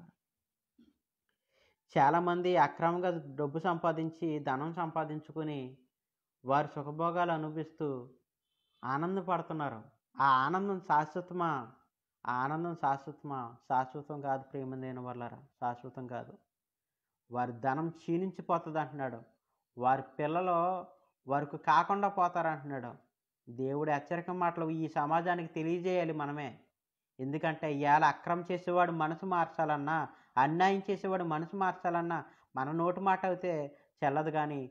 చాలామంది అక్రమంగా డబ్బు సంపాదించి ధనం సంపాదించుకుని వారి సుఖభోగాలు అనుభవిస్తూ ఆనందపడుతున్నారు ఆ ఆనందం శాశ్వతమా ఆ ఆనందం శాశ్వతమా శాశ్వతం కాదు ప్రేమ లేని వాళ్ళరా శాశ్వతం కాదు వారి ధనం క్షీణించిపోతుంది అంటున్నాడు వారి పిల్లలు వారికి కాకుండా పోతారంటున్నాడు దేవుడు హెచ్చరిక మాటలు ఈ సమాజానికి తెలియజేయాలి మనమే ఎందుకంటే ఇవాళ అక్రమ చేసేవాడు మనసు మార్చాలన్నా అన్యాయం చేసేవాడు మనసు మార్చాలన్నా మన నోటు మాట అయితే చెల్లదు కానీ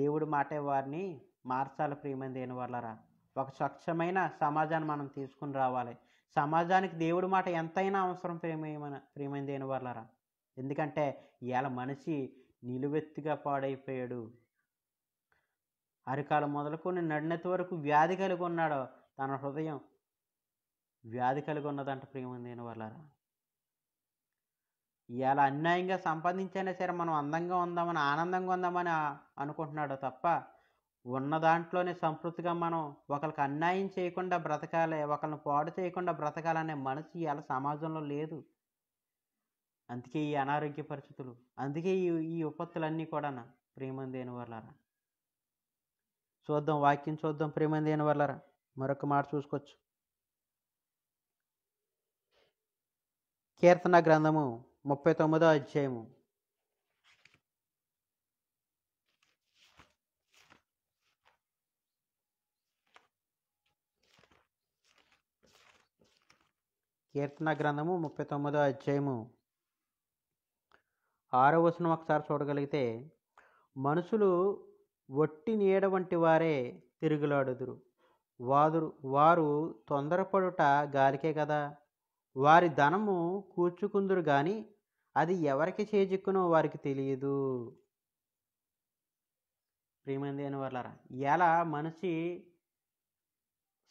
దేవుడు మాటే వారిని మార్చాలి ప్రియమైన దేని వాళ్ళరా ఒక స్వచ్ఛమైన సమాజాన్ని మనం తీసుకుని రావాలి సమాజానికి దేవుడి మాట ఎంతైనా అవసరం ప్రేమైన ప్రియమైన దేని వాళ్ళరా ఎందుకంటే ఇవాళ మనిషి నిలువెత్తుగా పాడైపోయాడు అరికాలు మొదలుకొని నడినెత్తి వరకు వ్యాధి కలిగి ఉన్నాడు తన హృదయం వ్యాధి కలిగి ఉన్నదంట ప్రియమైన వాళ్ళరా ఇవాళ అన్యాయంగా సంపాదించైనా సరే మనం అందంగా ఉందామని ఆనందంగా ఉందామని అనుకుంటున్నాడు తప్ప ఉన్న దాంట్లోనే సంపృతిగా మనం ఒకరికి అన్యాయం చేయకుండా బ్రతకాలి ఒకరిని పాడు చేయకుండా బ్రతకాలనే మనసు ఇలా సమాజంలో లేదు అందుకే ఈ అనారోగ్య పరిస్థితులు అందుకే ఈ ఈ ఉపత్తులన్నీ కూడా ప్రేమందైన వర్లరా చూద్దాం వాక్యం చూద్దాం ప్రేమందైన వర్లరా మరొక మాట చూసుకోవచ్చు కీర్తన గ్రంథము ముప్పై తొమ్మిదో అధ్యాయము కీర్తన గ్రంథము ముప్పై తొమ్మిదో అధ్యాయము ఆరో వచనం ఒకసారి చూడగలిగితే మనుషులు ఒట్టి నీడ వంటి వారే తిరుగులాడుదురు వాదురు వారు తొందరపడుట గాలికే కదా వారి ధనము కూర్చుకుందురు కానీ అది ఎవరికి చేజిక్కునో వారికి తెలియదు ప్రియమైంది అని ఎలా మనిషి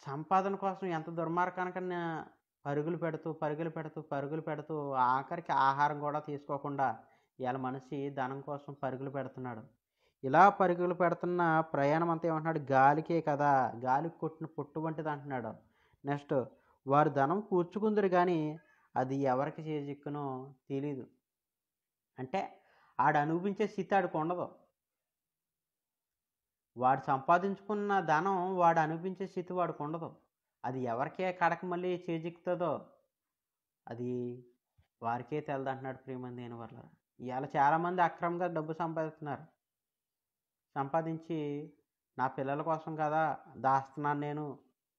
సంపాదన కోసం ఎంత దుర్మార్గానికన్నా పరుగులు పెడుతూ పరుగులు పెడుతూ పరుగులు పెడుతూ ఆఖరికి ఆహారం కూడా తీసుకోకుండా ఇలా మనిషి ధనం కోసం పరుగులు పెడుతున్నాడు ఇలా పరుగులు పెడుతున్న ప్రయాణం అంతా ఏమంటున్నాడు గాలికే కదా గాలికి కొట్టిన పొట్టు వంటిది అంటున్నాడు నెక్స్ట్ వారు ధనం కూర్చుకుందరు కానీ అది ఎవరికి చేజిక్కునో తెలీదు అంటే ఆడు అనుభవించే స్థితి ఆడికి ఉండదు వాడు సంపాదించుకున్న ధనం వాడు అనిపించే స్థితి వాడికి ఉండదు అది ఎవరికే కడక మళ్ళీ చేజిక్కుతుందో అది వారికే అంటున్నాడు ప్రియమని దేని వల్ల ఇవాళ చాలామంది అక్రమంగా డబ్బు సంపాదిస్తున్నారు సంపాదించి నా పిల్లల కోసం కదా దాస్తున్నాను నేను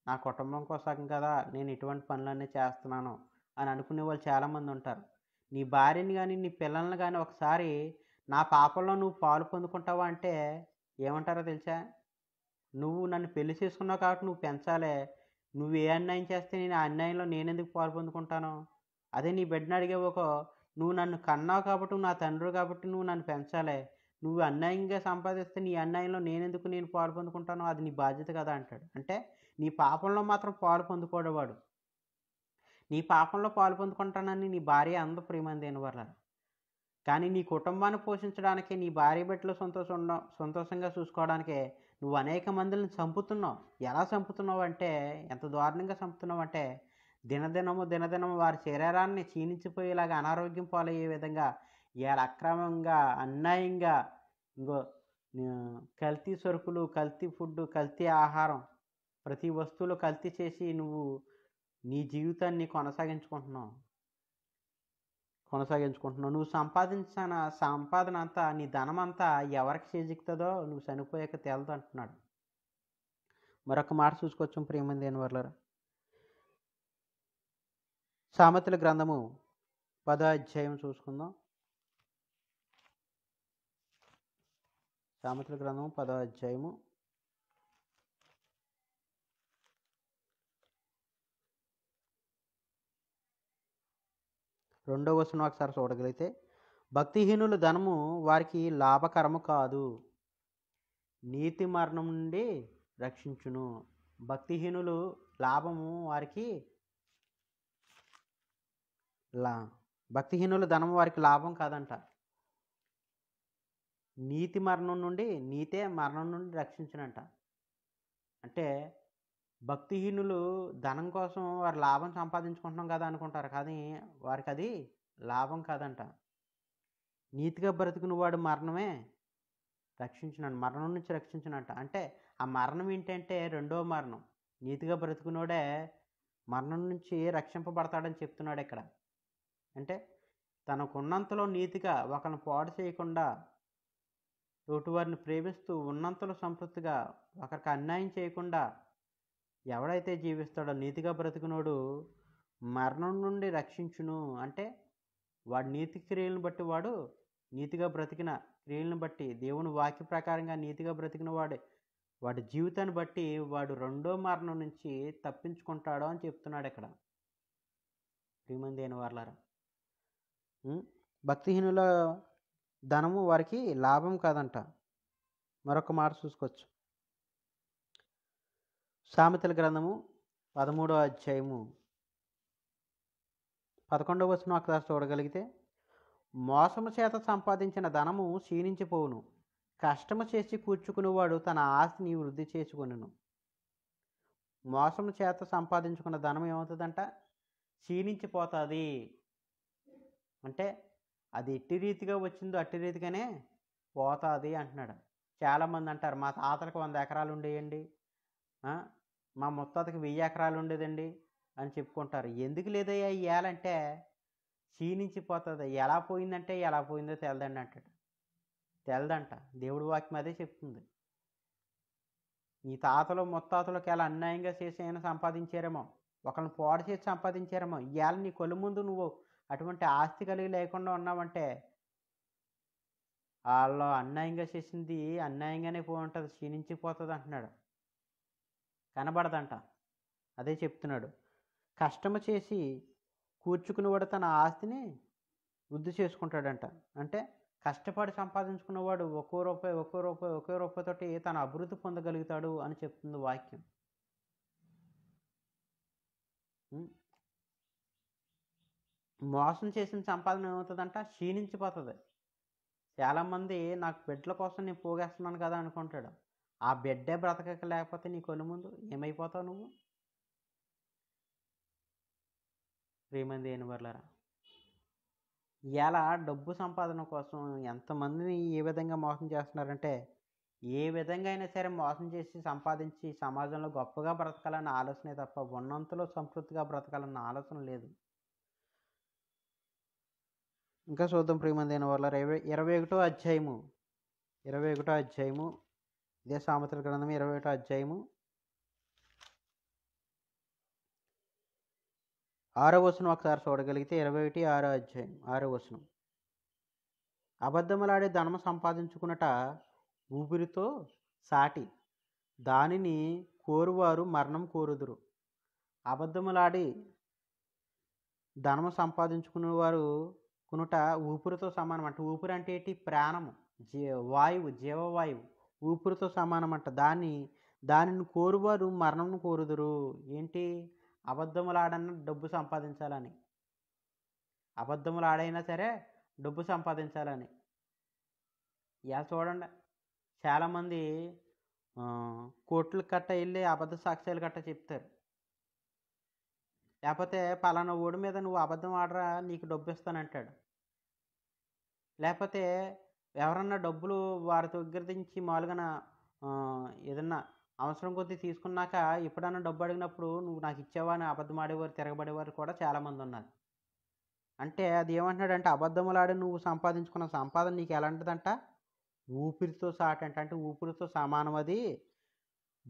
నా కుటుంబం కోసం కదా నేను ఇటువంటి పనులన్నీ చేస్తున్నాను అని అనుకునే వాళ్ళు చాలామంది ఉంటారు నీ భార్యని కానీ నీ పిల్లల్ని కానీ ఒకసారి నా పాపంలో నువ్వు పాలు పొందుకుంటావా అంటే ఏమంటారో తెలుసా నువ్వు నన్ను పెళ్లి చేసుకున్నావు కాబట్టి నువ్వు పెంచాలే నువ్వు ఏ అన్యాయం చేస్తే నేను ఆ అన్యాయంలో నేనెందుకు పాలు పొందుకుంటాను అదే నీ బిడ్డను ఒక నువ్వు నన్ను కన్నావు కాబట్టి నా తండ్రి కాబట్టి నువ్వు నన్ను పెంచాలి నువ్వు అన్యాయంగా సంపాదిస్తే నీ అన్యాయంలో నేనెందుకు నేను పాలు పొందుకుంటాను అది నీ బాధ్యత కదా అంటాడు అంటే నీ పాపంలో మాత్రం పాలు పొందుకోడేవాడు నీ పాపంలో పాలు పొందుకుంటానని నీ భార్య అంద ప్రేమంది అయిన కానీ నీ కుటుంబాన్ని పోషించడానికి నీ భార్య బిడ్డలో సంతోషం సంతోషంగా చూసుకోవడానికే నువ్వు అనేక మందిని చంపుతున్నావు ఎలా చంపుతున్నావు అంటే ఎంత దారుణంగా చంపుతున్నావు అంటే దినదినము దినదినము వారి శరీరాన్ని క్షీణించిపోయేలాగా అనారోగ్యం పాలయ్యే విధంగా ఇలా అక్రమంగా అన్యాయంగా ఇంకో కల్తీ సరుకులు కల్తీ ఫుడ్ కల్తీ ఆహారం ప్రతి వస్తువులు కల్తీ చేసి నువ్వు నీ జీవితాన్ని కొనసాగించుకుంటున్నావు కొనసాగించుకుంటున్నావు నువ్వు సంపాదించిన సంపాదన అంతా నీ ధనం అంతా ఎవరికి చేజిక్తుందో నువ్వు చనిపోయాక తేలదు అంటున్నాడు మరొక మాట చూసుకొచ్చాం ప్రియమంది అని వర్లరా సామెతల గ్రంథము పదో అధ్యాయం చూసుకుందాం సామెతల గ్రంథము పదో అధ్యాయము రెండో వచనం ఒకసారి చూడగలిగితే భక్తిహీనుల ధనము వారికి లాభకరము కాదు నీతి మరణం నుండి రక్షించును భక్తిహీనులు లాభము వారికి లా భక్తిహీనుల ధనం వారికి లాభం కాదంట నీతి మరణం నుండి నీతే మరణం నుండి రక్షించనంట అంటే భక్తిహీనులు ధనం కోసం వారి లాభం సంపాదించుకుంటున్నాం కదా అనుకుంటారు కానీ వారికి అది లాభం కాదంట నీతిగా బ్రతుకుని వాడు మరణమే రక్షించిన మరణం నుంచి రక్షించినట్ట అంటే ఆ మరణం ఏంటంటే రెండో మరణం నీతిగా బ్రతుకునోడే మరణం నుంచి రక్షింపబడతాడని చెప్తున్నాడు ఇక్కడ అంటే తనకున్నంతలో నీతిగా ఒకరిని పాడు చేయకుండా తోటివారిని ప్రేమిస్తూ ఉన్నంతలో సంతృప్తిగా ఒకరికి అన్యాయం చేయకుండా ఎవడైతే జీవిస్తాడో నీతిగా బ్రతికినోడు మరణం నుండి రక్షించును అంటే వాడు నీతి క్రియలను బట్టి వాడు నీతిగా బ్రతికిన క్రియలను బట్టి దేవుని వాక్య ప్రకారంగా నీతిగా బ్రతికిన వాడే వాడి జీవితాన్ని బట్టి వాడు రెండో మరణం నుంచి తప్పించుకుంటాడు అని చెప్తున్నాడు ఇక్కడ ప్రియమంది అయిన వాళ్ళారా భక్తిహీనుల ధనము వారికి లాభం కాదంట మరొక మాట చూసుకోవచ్చు సామెతల గ్రంథము పదమూడవ అధ్యాయము పదకొండవ వచ్చిన ఒకసారి చూడగలిగితే మోసము చేత సంపాదించిన ధనము క్షీణించిపోవును కష్టము చేసి కూర్చుకునేవాడు తన ఆస్తిని వృద్ధి చేసుకును మోసము చేత సంపాదించుకున్న ధనం ఏమవుతుందంట క్షీణించిపోతుంది అంటే అది ఎట్టి రీతిగా వచ్చిందో అట్టి రీతిగానే పోతుంది అంటున్నాడు చాలామంది అంటారు మా తాతలకు వంద ఎకరాలు ఉండేయండి మా ముత్తాతకి వెయ్యి ఎకరాలు ఉండేదండి అని చెప్పుకుంటారు ఎందుకు లేదయ్యా క్షీణించి క్షీణించిపోతుంది ఎలా పోయిందంటే ఎలా పోయిందో తెలదండి అంటాడు తెలదంట దేవుడి వాక్యం అదే చెప్తుంది నీ తాతలు ముత్తాతలకు ఎలా అన్యాయంగా చేసి అయినా సంపాదించారేమో ఒకరిని పోడు చేసి సంపాదించారేమో ఇవాళ నీ కొలు ముందు నువ్వు అటువంటి ఆస్తి కలిగి లేకుండా ఉన్నావంటే వాళ్ళు అన్యాయంగా చేసింది అన్యాయంగానే పోయి ఉంటుంది క్షీణించిపోతుంది అంటున్నాడు కనబడదంట అదే చెప్తున్నాడు కష్టము చేసి కూడా తన ఆస్తిని వృద్ధి చేసుకుంటాడంట అంటే కష్టపడి సంపాదించుకున్నవాడు ఒక్కో రూపాయి ఒక్కో రూపాయి ఒక్కో రూపాయితోటి తన అభివృద్ధి పొందగలుగుతాడు అని చెప్తుంది వాక్యం మోసం చేసిన సంపాదన ఏమవుతుందంట క్షీణించిపోతుంది చాలామంది నాకు బిడ్డల కోసం నేను పోగేస్తున్నాను కదా అనుకుంటాడు ఆ బిడ్డే బ్రతకక లేకపోతే నీ కొన్ని ముందు ఏమైపోతావు నువ్వు శ్రీమంది ఏనువర్లరా ఇలా డబ్బు సంపాదన కోసం ఎంతమందిని ఏ విధంగా మోసం చేస్తున్నారంటే ఏ విధంగా అయినా సరే మోసం చేసి సంపాదించి సమాజంలో గొప్పగా బ్రతకాలన్న ఆలోచనే తప్ప ఉన్నంతలో సంతృప్తిగా బ్రతకాలన్న ఆలోచన లేదు ఇంకా చూద్దాం అయిన వాళ్ళ ఇరవై ఇరవై ఒకటో అధ్యాయము ఇరవై ఒకటో అధ్యాయము ఇదే సామెతల గ్రంథం ఇరవై ఒకటో అధ్యాయము ఆరో వసనం ఒకసారి చూడగలిగితే ఇరవై ఒకటి ఆరో అధ్యాయం ఆరో వసనం అబద్ధములాడే ధనము సంపాదించుకున్నట ఊపిరితో సాటి దానిని కోరువారు మరణం కోరుదురు అబద్ధములాడి ధనము సంపాదించుకునేవారు కొనుట ఊపిరితో సమానం అంటే ఊపిరి అంటే ఏంటి ప్రాణము జీ వాయువు జీవవాయువు ఊపిరితో సమానమంట దాన్ని దానిని కోరువారు మరణంను కోరుదురు ఏంటి అబద్ధములాడన్న డబ్బు సంపాదించాలని అబద్ధములాడైనా సరే డబ్బు సంపాదించాలని ఇలా చూడండి చాలామంది కోట్లు కట్ట వెళ్ళి అబద్ధ సాక్ష్యాలు కట్ట చెప్తారు లేకపోతే పలానా ఓడి మీద నువ్వు అబద్ధం ఆడరా నీకు డబ్బు ఇస్తానంటాడు లేకపోతే ఎవరన్నా డబ్బులు వారి దగ్గర నుంచి మాములుగా ఏదన్నా అవసరం కొద్దీ తీసుకున్నాక ఎప్పుడన్నా డబ్బు అడిగినప్పుడు నువ్వు నాకు ఇచ్చావా అని అబద్ధం ఆడేవారు తిరగబడేవారు కూడా చాలామంది ఉన్నారు అంటే అది ఏమంటున్నాడంటే అబద్ధములాడి నువ్వు సంపాదించుకున్న సంపాదన నీకు ఎలాంటిదంట ఊపిరితో సాటంట అంటే ఊపిరితో సమానం అది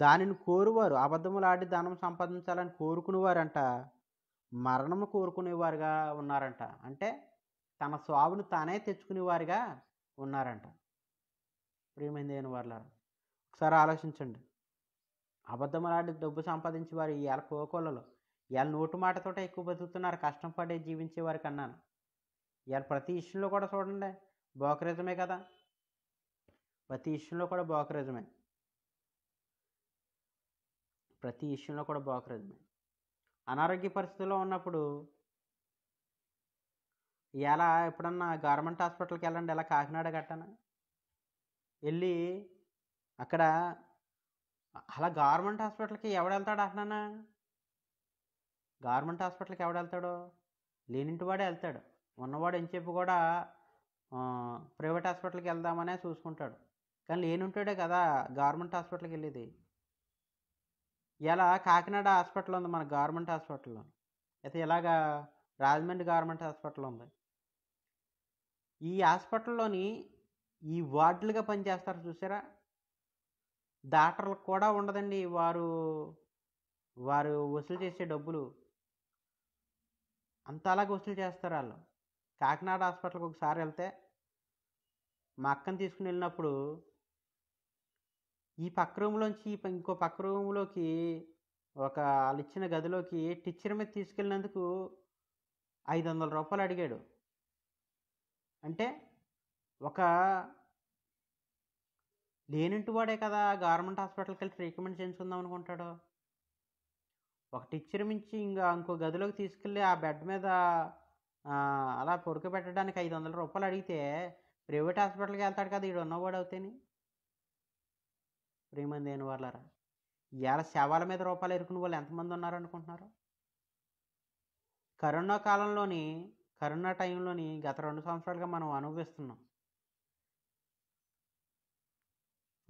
దానిని కోరువారు అబద్ధములాడి ధనం సంపాదించాలని కోరుకునేవారంట మరణము కోరుకునేవారుగా ఉన్నారంట అంటే తన స్వాబును తానే తెచ్చుకునేవారుగా ఉన్నారంట ప్రియమైందేని వాళ్ళ ఒకసారి ఆలోచించండి అబద్ధమలాంటి డబ్బు సంపాదించే వారు ఇవాళ కోకోలలో ఇవాళ నోటు మాటతోటే ఎక్కువ బతుకుతున్నారు కష్టం పడే వారి కన్నా ఇవాళ ప్రతి ఇష్యూలో కూడా చూడండి బోకరిజమే కదా ప్రతి ఇష్యూలో కూడా బోకరిజమే ప్రతి ఇష్యూలో కూడా బోకరిజమే అనారోగ్య పరిస్థితుల్లో ఉన్నప్పుడు ఎలా ఎప్పుడన్నా గవర్నమెంట్ హాస్పిటల్కి వెళ్ళండి ఇలా కాకినాడ గట్టన వెళ్ళి అక్కడ అలా గవర్నమెంట్ హాస్పిటల్కి ఎవడు వెళ్తాడు అట్లనా గవర్నమెంట్ హాస్పిటల్కి ఎవడు వెళ్తాడు వాడే వెళ్తాడు ఉన్నవాడు ఏం చెప్పి కూడా ప్రైవేట్ హాస్పిటల్కి వెళ్దామనే చూసుకుంటాడు కానీ లేనుంటాడే కదా గవర్నమెంట్ హాస్పిటల్కి వెళ్ళేది ఇలా కాకినాడ హాస్పిటల్ ఉంది మన గవర్నమెంట్ హాస్పిటల్ అయితే ఇలాగా రాజమండ్రి గవర్నమెంట్ హాస్పిటల్ ఉంది ఈ హాస్పిటల్లోని ఈ వార్డులుగా పనిచేస్తారు చూసారా డాక్టర్లకు కూడా ఉండదండి వారు వారు వసూలు చేసే డబ్బులు అంత అలాగ వసూలు చేస్తారు వాళ్ళు కాకినాడ హాస్పిటల్కి ఒకసారి వెళ్తే మా అక్కను తీసుకుని వెళ్ళినప్పుడు ఈ పక్క రూమ్లోంచి ఇంకో పక్క రూమ్లోకి ఒక వాళ్ళు ఇచ్చిన గదిలోకి టీచర్ మీద తీసుకెళ్ళినందుకు ఐదు వందల రూపాయలు అడిగాడు అంటే ఒక లేనింటి వాడే కదా గవర్నమెంట్ హాస్పిటల్కి వెళ్ళి ట్రీట్మెంట్ చేయించుకుందాం అనుకుంటాడు ఒక టీచర్ మించి ఇంకా ఇంకో గదిలోకి తీసుకెళ్ళి ఆ బెడ్ మీద అలా పెట్టడానికి ఐదు వందల రూపాయలు అడిగితే ప్రైవేట్ హాస్పిటల్కి వెళ్తాడు కదా ఈడు ఉన్నవాడు అవుతేని ప్రియమంది అయిన వాళ్ళరా ఇవాళ శవాల మీద రూపాయలు ఎరుకుని వాళ్ళు ఎంతమంది ఉన్నారనుకుంటున్నారు కరోనా కాలంలోని కరోనా టైంలోని గత రెండు సంవత్సరాలుగా మనం అనుభవిస్తున్నాం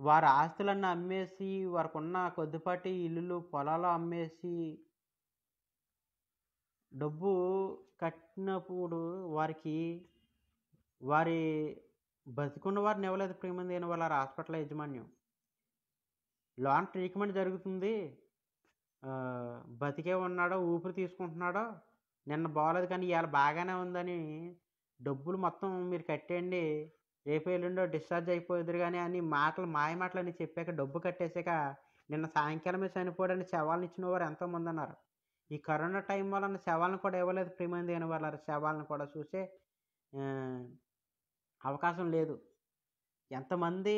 వారి ఆస్తులన్నీ అమ్మేసి వారికి ఉన్న కొద్దిపాటి ఇల్లులు పొలాలు అమ్మేసి డబ్బు కట్టినప్పుడు వారికి వారి బతికున్న వారిని ఇవ్వలేదు ప్రేమ దేని వాళ్ళ హాస్పిటల్ యాజమాన్యం లోన్ ట్రీట్మెంట్ జరుగుతుంది బతికే ఉన్నాడో ఊపిరి తీసుకుంటున్నాడో నిన్న బాగోలేదు కానీ ఇవాళ బాగానే ఉందని డబ్బులు మొత్తం మీరు కట్టేయండి రేపు ఎల్లుండో డిశ్చార్జ్ అయిపోదురు కానీ అని మాటలు మాయ మాటలని చెప్పాక డబ్బు కట్టేసాక నిన్న సాయంకాలమే చనిపోవడానికి శవాలను ఇచ్చిన వారు ఎంతోమంది అన్నారు ఈ కరోనా టైం వలన శవాలను కూడా ఇవ్వలేదు ప్రియమంది అని వాళ్ళ శవాలను కూడా చూసే అవకాశం లేదు ఎంతమంది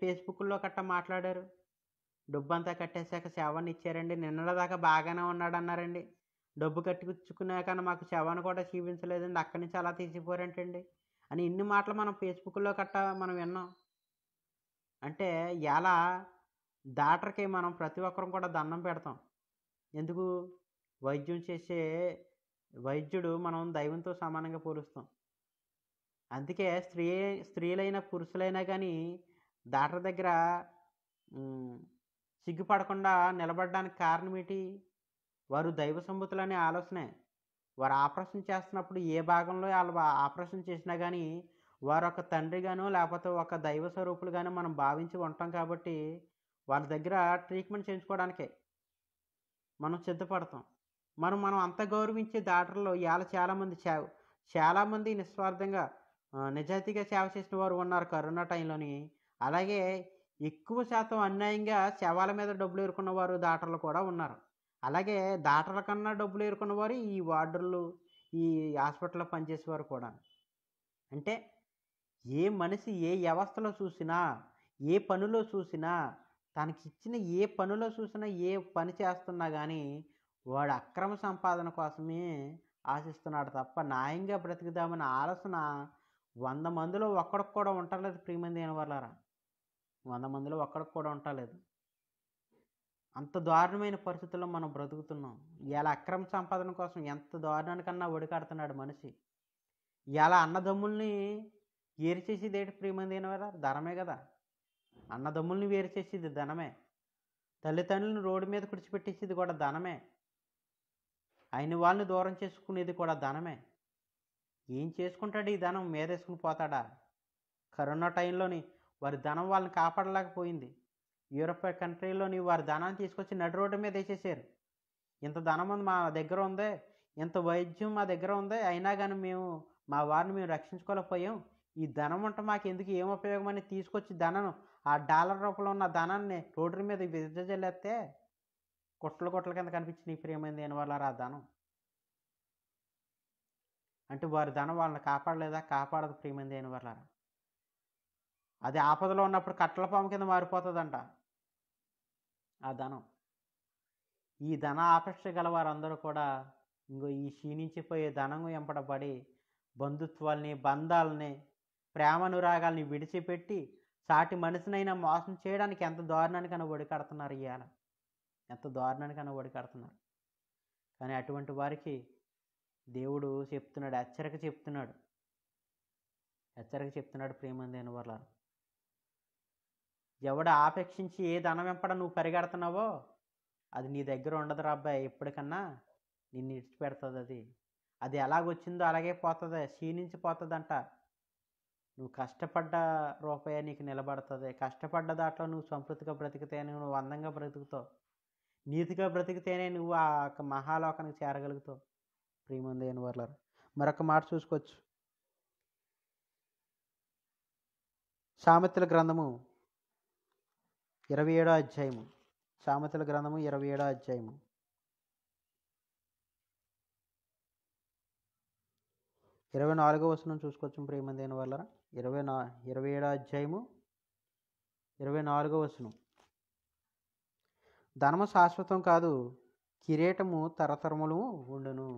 ఫేస్బుక్లో కట్ట మాట్లాడారు డబ్బు అంతా కట్టేశాక శవాన్ని ఇచ్చారండి దాకా బాగానే ఉన్నాడన్నారండి డబ్బు కానీ మాకు శవాన్ని కూడా చూపించలేదండి అక్కడి నుంచి అలా తీసిపోరేంటండి అని ఇన్ని మాటలు మనం ఫేస్బుక్లో కట్ట మనం విన్నాం అంటే ఎలా డాక్టర్కి మనం ప్రతి ఒక్కరం కూడా దండం పెడతాం ఎందుకు వైద్యం చేసే వైద్యుడు మనం దైవంతో సమానంగా పోలుస్తాం అందుకే స్త్రీ స్త్రీలైన పురుషులైనా కానీ డాక్టర్ దగ్గర సిగ్గుపడకుండా నిలబడడానికి కారణం ఏంటి వారు దైవ సంబుతులనే ఆలోచనే వారు ఆపరేషన్ చేస్తున్నప్పుడు ఏ భాగంలో వాళ్ళు ఆపరేషన్ చేసినా కానీ వారు ఒక తండ్రిగాను లేకపోతే ఒక దైవ స్వరూపులు కానీ మనం భావించి ఉంటాం కాబట్టి వాళ్ళ దగ్గర ట్రీట్మెంట్ చేయించుకోవడానికే మనం సిద్ధపడతాం మనం మనం అంత గౌరవించే దాటల్లో ఇవాళ చాలామంది సేవ చాలామంది నిస్వార్థంగా నిజాయితీగా సేవ చేసిన వారు ఉన్నారు కరోనా టైంలోని అలాగే ఎక్కువ శాతం అన్యాయంగా శవాల మీద డబ్బులు ఎరుకున్న వారు దాటలు కూడా ఉన్నారు అలాగే డాక్టర్ల కన్నా డబ్బులు ఏరుకున్న వారు ఈ వార్డర్లు ఈ హాస్పిటల్లో పనిచేసేవారు కూడా అంటే ఏ మనిషి ఏ వ్యవస్థలో చూసినా ఏ పనిలో చూసినా తనకి ఇచ్చిన ఏ పనిలో చూసినా ఏ పని చేస్తున్నా కానీ వాడు అక్రమ సంపాదన కోసమే ఆశిస్తున్నాడు తప్ప న్యాయంగా బ్రతుకుదామనే ఆలోచన వంద మందిలో ఒక్కడికి కూడా ఉంటలేదు ప్రియమంది అయిన వాళ్ళారా వంద మందిలో ఒక్కడికి కూడా ఉండలేదు అంత దారుణమైన పరిస్థితుల్లో మనం బ్రతుకుతున్నాం ఇలా అక్రమ సంపాదన కోసం ఎంత దారుణానికన్నా ఒడికాడుతున్నాడు మనిషి ఇలా అన్నదమ్ముల్ని వేరు చేసేది ఏంటి ప్రియమందైన వారా ధనమే కదా అన్నదమ్ముల్ని వేరు చేసేది ధనమే తల్లిదండ్రులను రోడ్డు మీద కుడిచిపెట్టేసేది కూడా ధనమే అయిన వాళ్ళని దూరం చేసుకునేది కూడా ధనమే ఏం చేసుకుంటాడు ఈ ధనం మీదేసుకుని పోతాడా కరోనా టైంలోని వారి ధనం వాళ్ళని కాపాడలేకపోయింది యూరప్ కంట్రీలోని వారి ధనాన్ని తీసుకొచ్చి నడి రోడ్డు మీద వేసేసారు ఇంత ధనం మా దగ్గర ఉందే ఇంత వైద్యం మా దగ్గర ఉందే అయినా కానీ మేము మా వారిని మేము రక్షించుకోలేకపోయాం ఈ ధనం ఉంటే మాకు ఎందుకు ఏం ఉపయోగం అని తీసుకొచ్చి ధనం ఆ డాలర్ రూపంలో ఉన్న ధనాన్ని రోడ్డు మీద విద్యజల్లేస్తే కొట్ల కొట్ల కింద కనిపించిన ఈ ప్రియమైంది అని వాళ్ళ ఆ ధనం అంటే వారి ధనం వాళ్ళని కాపాడలేదా కాపాడదు ప్రియమైంది దేని వాళ్ళ అది ఆపదలో ఉన్నప్పుడు కట్టల పాము కింద మారిపోతుందంట ఆ ధనం ఈ ధన ఆకర్ష గల వారందరూ కూడా ఇంకో ఈ క్షీణించిపోయే ధనం ఎంపడబడి బంధుత్వాల్ని బంధాలని ప్రేమనురాగాల్ని విడిచిపెట్టి సాటి మనిషినైనా మోసం చేయడానికి ఎంత దారుణానికైనా ఒడికడుతున్నారు ఇవాళ ఎంత దారుణానికైనా ఒడికడుతున్నారు కానీ అటువంటి వారికి దేవుడు చెప్తున్నాడు హెచ్చరిక చెప్తున్నాడు హెచ్చరిక చెప్తున్నాడు ప్రేమందైన వాళ్ళ ఎవడు ఆపేక్షించి ఏ ధనం వెంపడ నువ్వు పరిగెడుతున్నావో అది నీ దగ్గర ఉండదురా అబ్బాయి ఎప్పటికన్నా నిన్ను ఇడిచిపెడుతుంది అది అది ఎలాగొచ్చిందో అలాగే పోతుంది క్షీణించి అంట నువ్వు కష్టపడ్డ రూపాయ నీకు నిలబడుతుంది కష్టపడ్డ దాంట్లో నువ్వు సంపృతిగా బ్రతికితేనే నువ్వు అందంగా బ్రతుకుతావు నీతిగా బ్రతికితేనే నువ్వు ఆ మహాలోకానికి చేరగలుగుతావు ప్రియమందేని వర్లర్ మరొక మాట చూసుకోవచ్చు సామెతల గ్రంథము ఇరవై ఏడో అధ్యాయము సామెతల గ్రంథము ఇరవై ఏడో అధ్యాయము ఇరవై నాలుగో వచనం చూసుకోవచ్చు ప్రేమందైన వాళ్ళ ఇరవై నా ఇరవై ఏడో అధ్యాయము ఇరవై నాలుగో వచనం ధనము శాశ్వతం కాదు కిరీటము తరతరములు ఉండను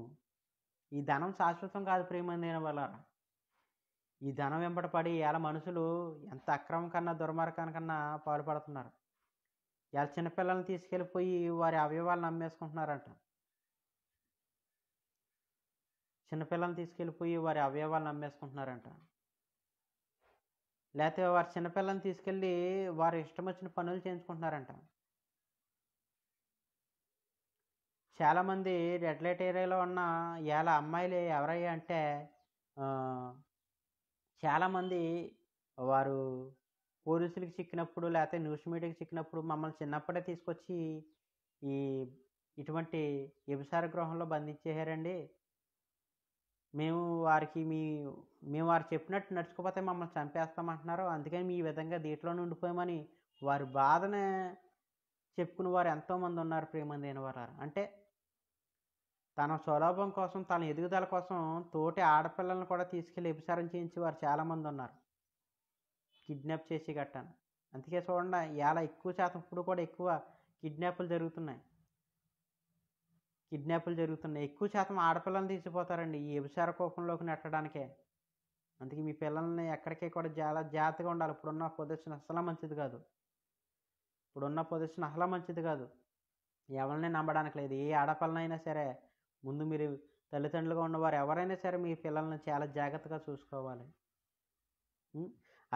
ఈ ధనం శాశ్వతం కాదు ప్రేమందైన వాళ్ళ ఈ ధనం వెంబట పడి ఇవాళ మనుషులు ఎంత అక్రమం కన్నా కన్నా పాల్పడుతున్నారు ఇలా చిన్నపిల్లల్ని తీసుకెళ్ళిపోయి వారి అవయవాలను అమ్మేసుకుంటున్నారంట చిన్నపిల్లల్ని తీసుకెళ్ళిపోయి వారి అవయవాలను అమ్మేసుకుంటున్నారంట లేకపోతే వారి చిన్నపిల్లల్ని తీసుకెళ్ళి వారు ఇష్టం వచ్చిన పనులు చేయించుకుంటున్నారంట చాలామంది రెడ్ లైట్ ఏరియాలో ఉన్న ఇలా అమ్మాయిలు ఎవరయ్యా అంటే చాలామంది వారు పోలీసులకు చిక్కినప్పుడు లేకపోతే న్యూస్ మీడియాకి చిక్కినప్పుడు మమ్మల్ని చిన్నప్పుడే తీసుకొచ్చి ఈ ఇటువంటి వ్యభిసార గృహంలో బంధించేశారండి మేము వారికి మీ మేము వారు చెప్పినట్టు నడుచుకోపోతే మమ్మల్ని చంపేస్తామంటున్నారు అందుకని మీ విధంగా దీంట్లోనే ఉండిపోయామని వారి బాధనే చెప్పుకుని వారు ఎంతోమంది ఉన్నారు ప్రియమంది అయిన వారు అంటే తన స్వలోభం కోసం తన ఎదుగుదల కోసం తోటి ఆడపిల్లలను కూడా తీసుకెళ్ళి ఉపసారం చేయించి వారు చాలామంది ఉన్నారు కిడ్నాప్ చేసి కట్టాను అందుకే చూడండి ఎలా ఎక్కువ శాతం ఇప్పుడు కూడా ఎక్కువ కిడ్నాప్లు జరుగుతున్నాయి కిడ్నాప్లు జరుగుతున్నాయి ఎక్కువ శాతం ఆడపిల్లల్ని తీసిపోతారండి ఈ అభిసార కోపంలోకి నెట్టడానికే అందుకే మీ పిల్లల్ని ఎక్కడికి కూడా చాలా జాగ్రత్తగా ఉండాలి ఇప్పుడున్న పొజిషన్ అసలు మంచిది కాదు ఇప్పుడున్న పొజిషన్ అసలు మంచిది కాదు ఎవరిని నమ్మడానికి లేదు ఏ ఆడపిల్లనైనా సరే ముందు మీరు తల్లిదండ్రులుగా ఉన్నవారు ఎవరైనా సరే మీ పిల్లల్ని చాలా జాగ్రత్తగా చూసుకోవాలి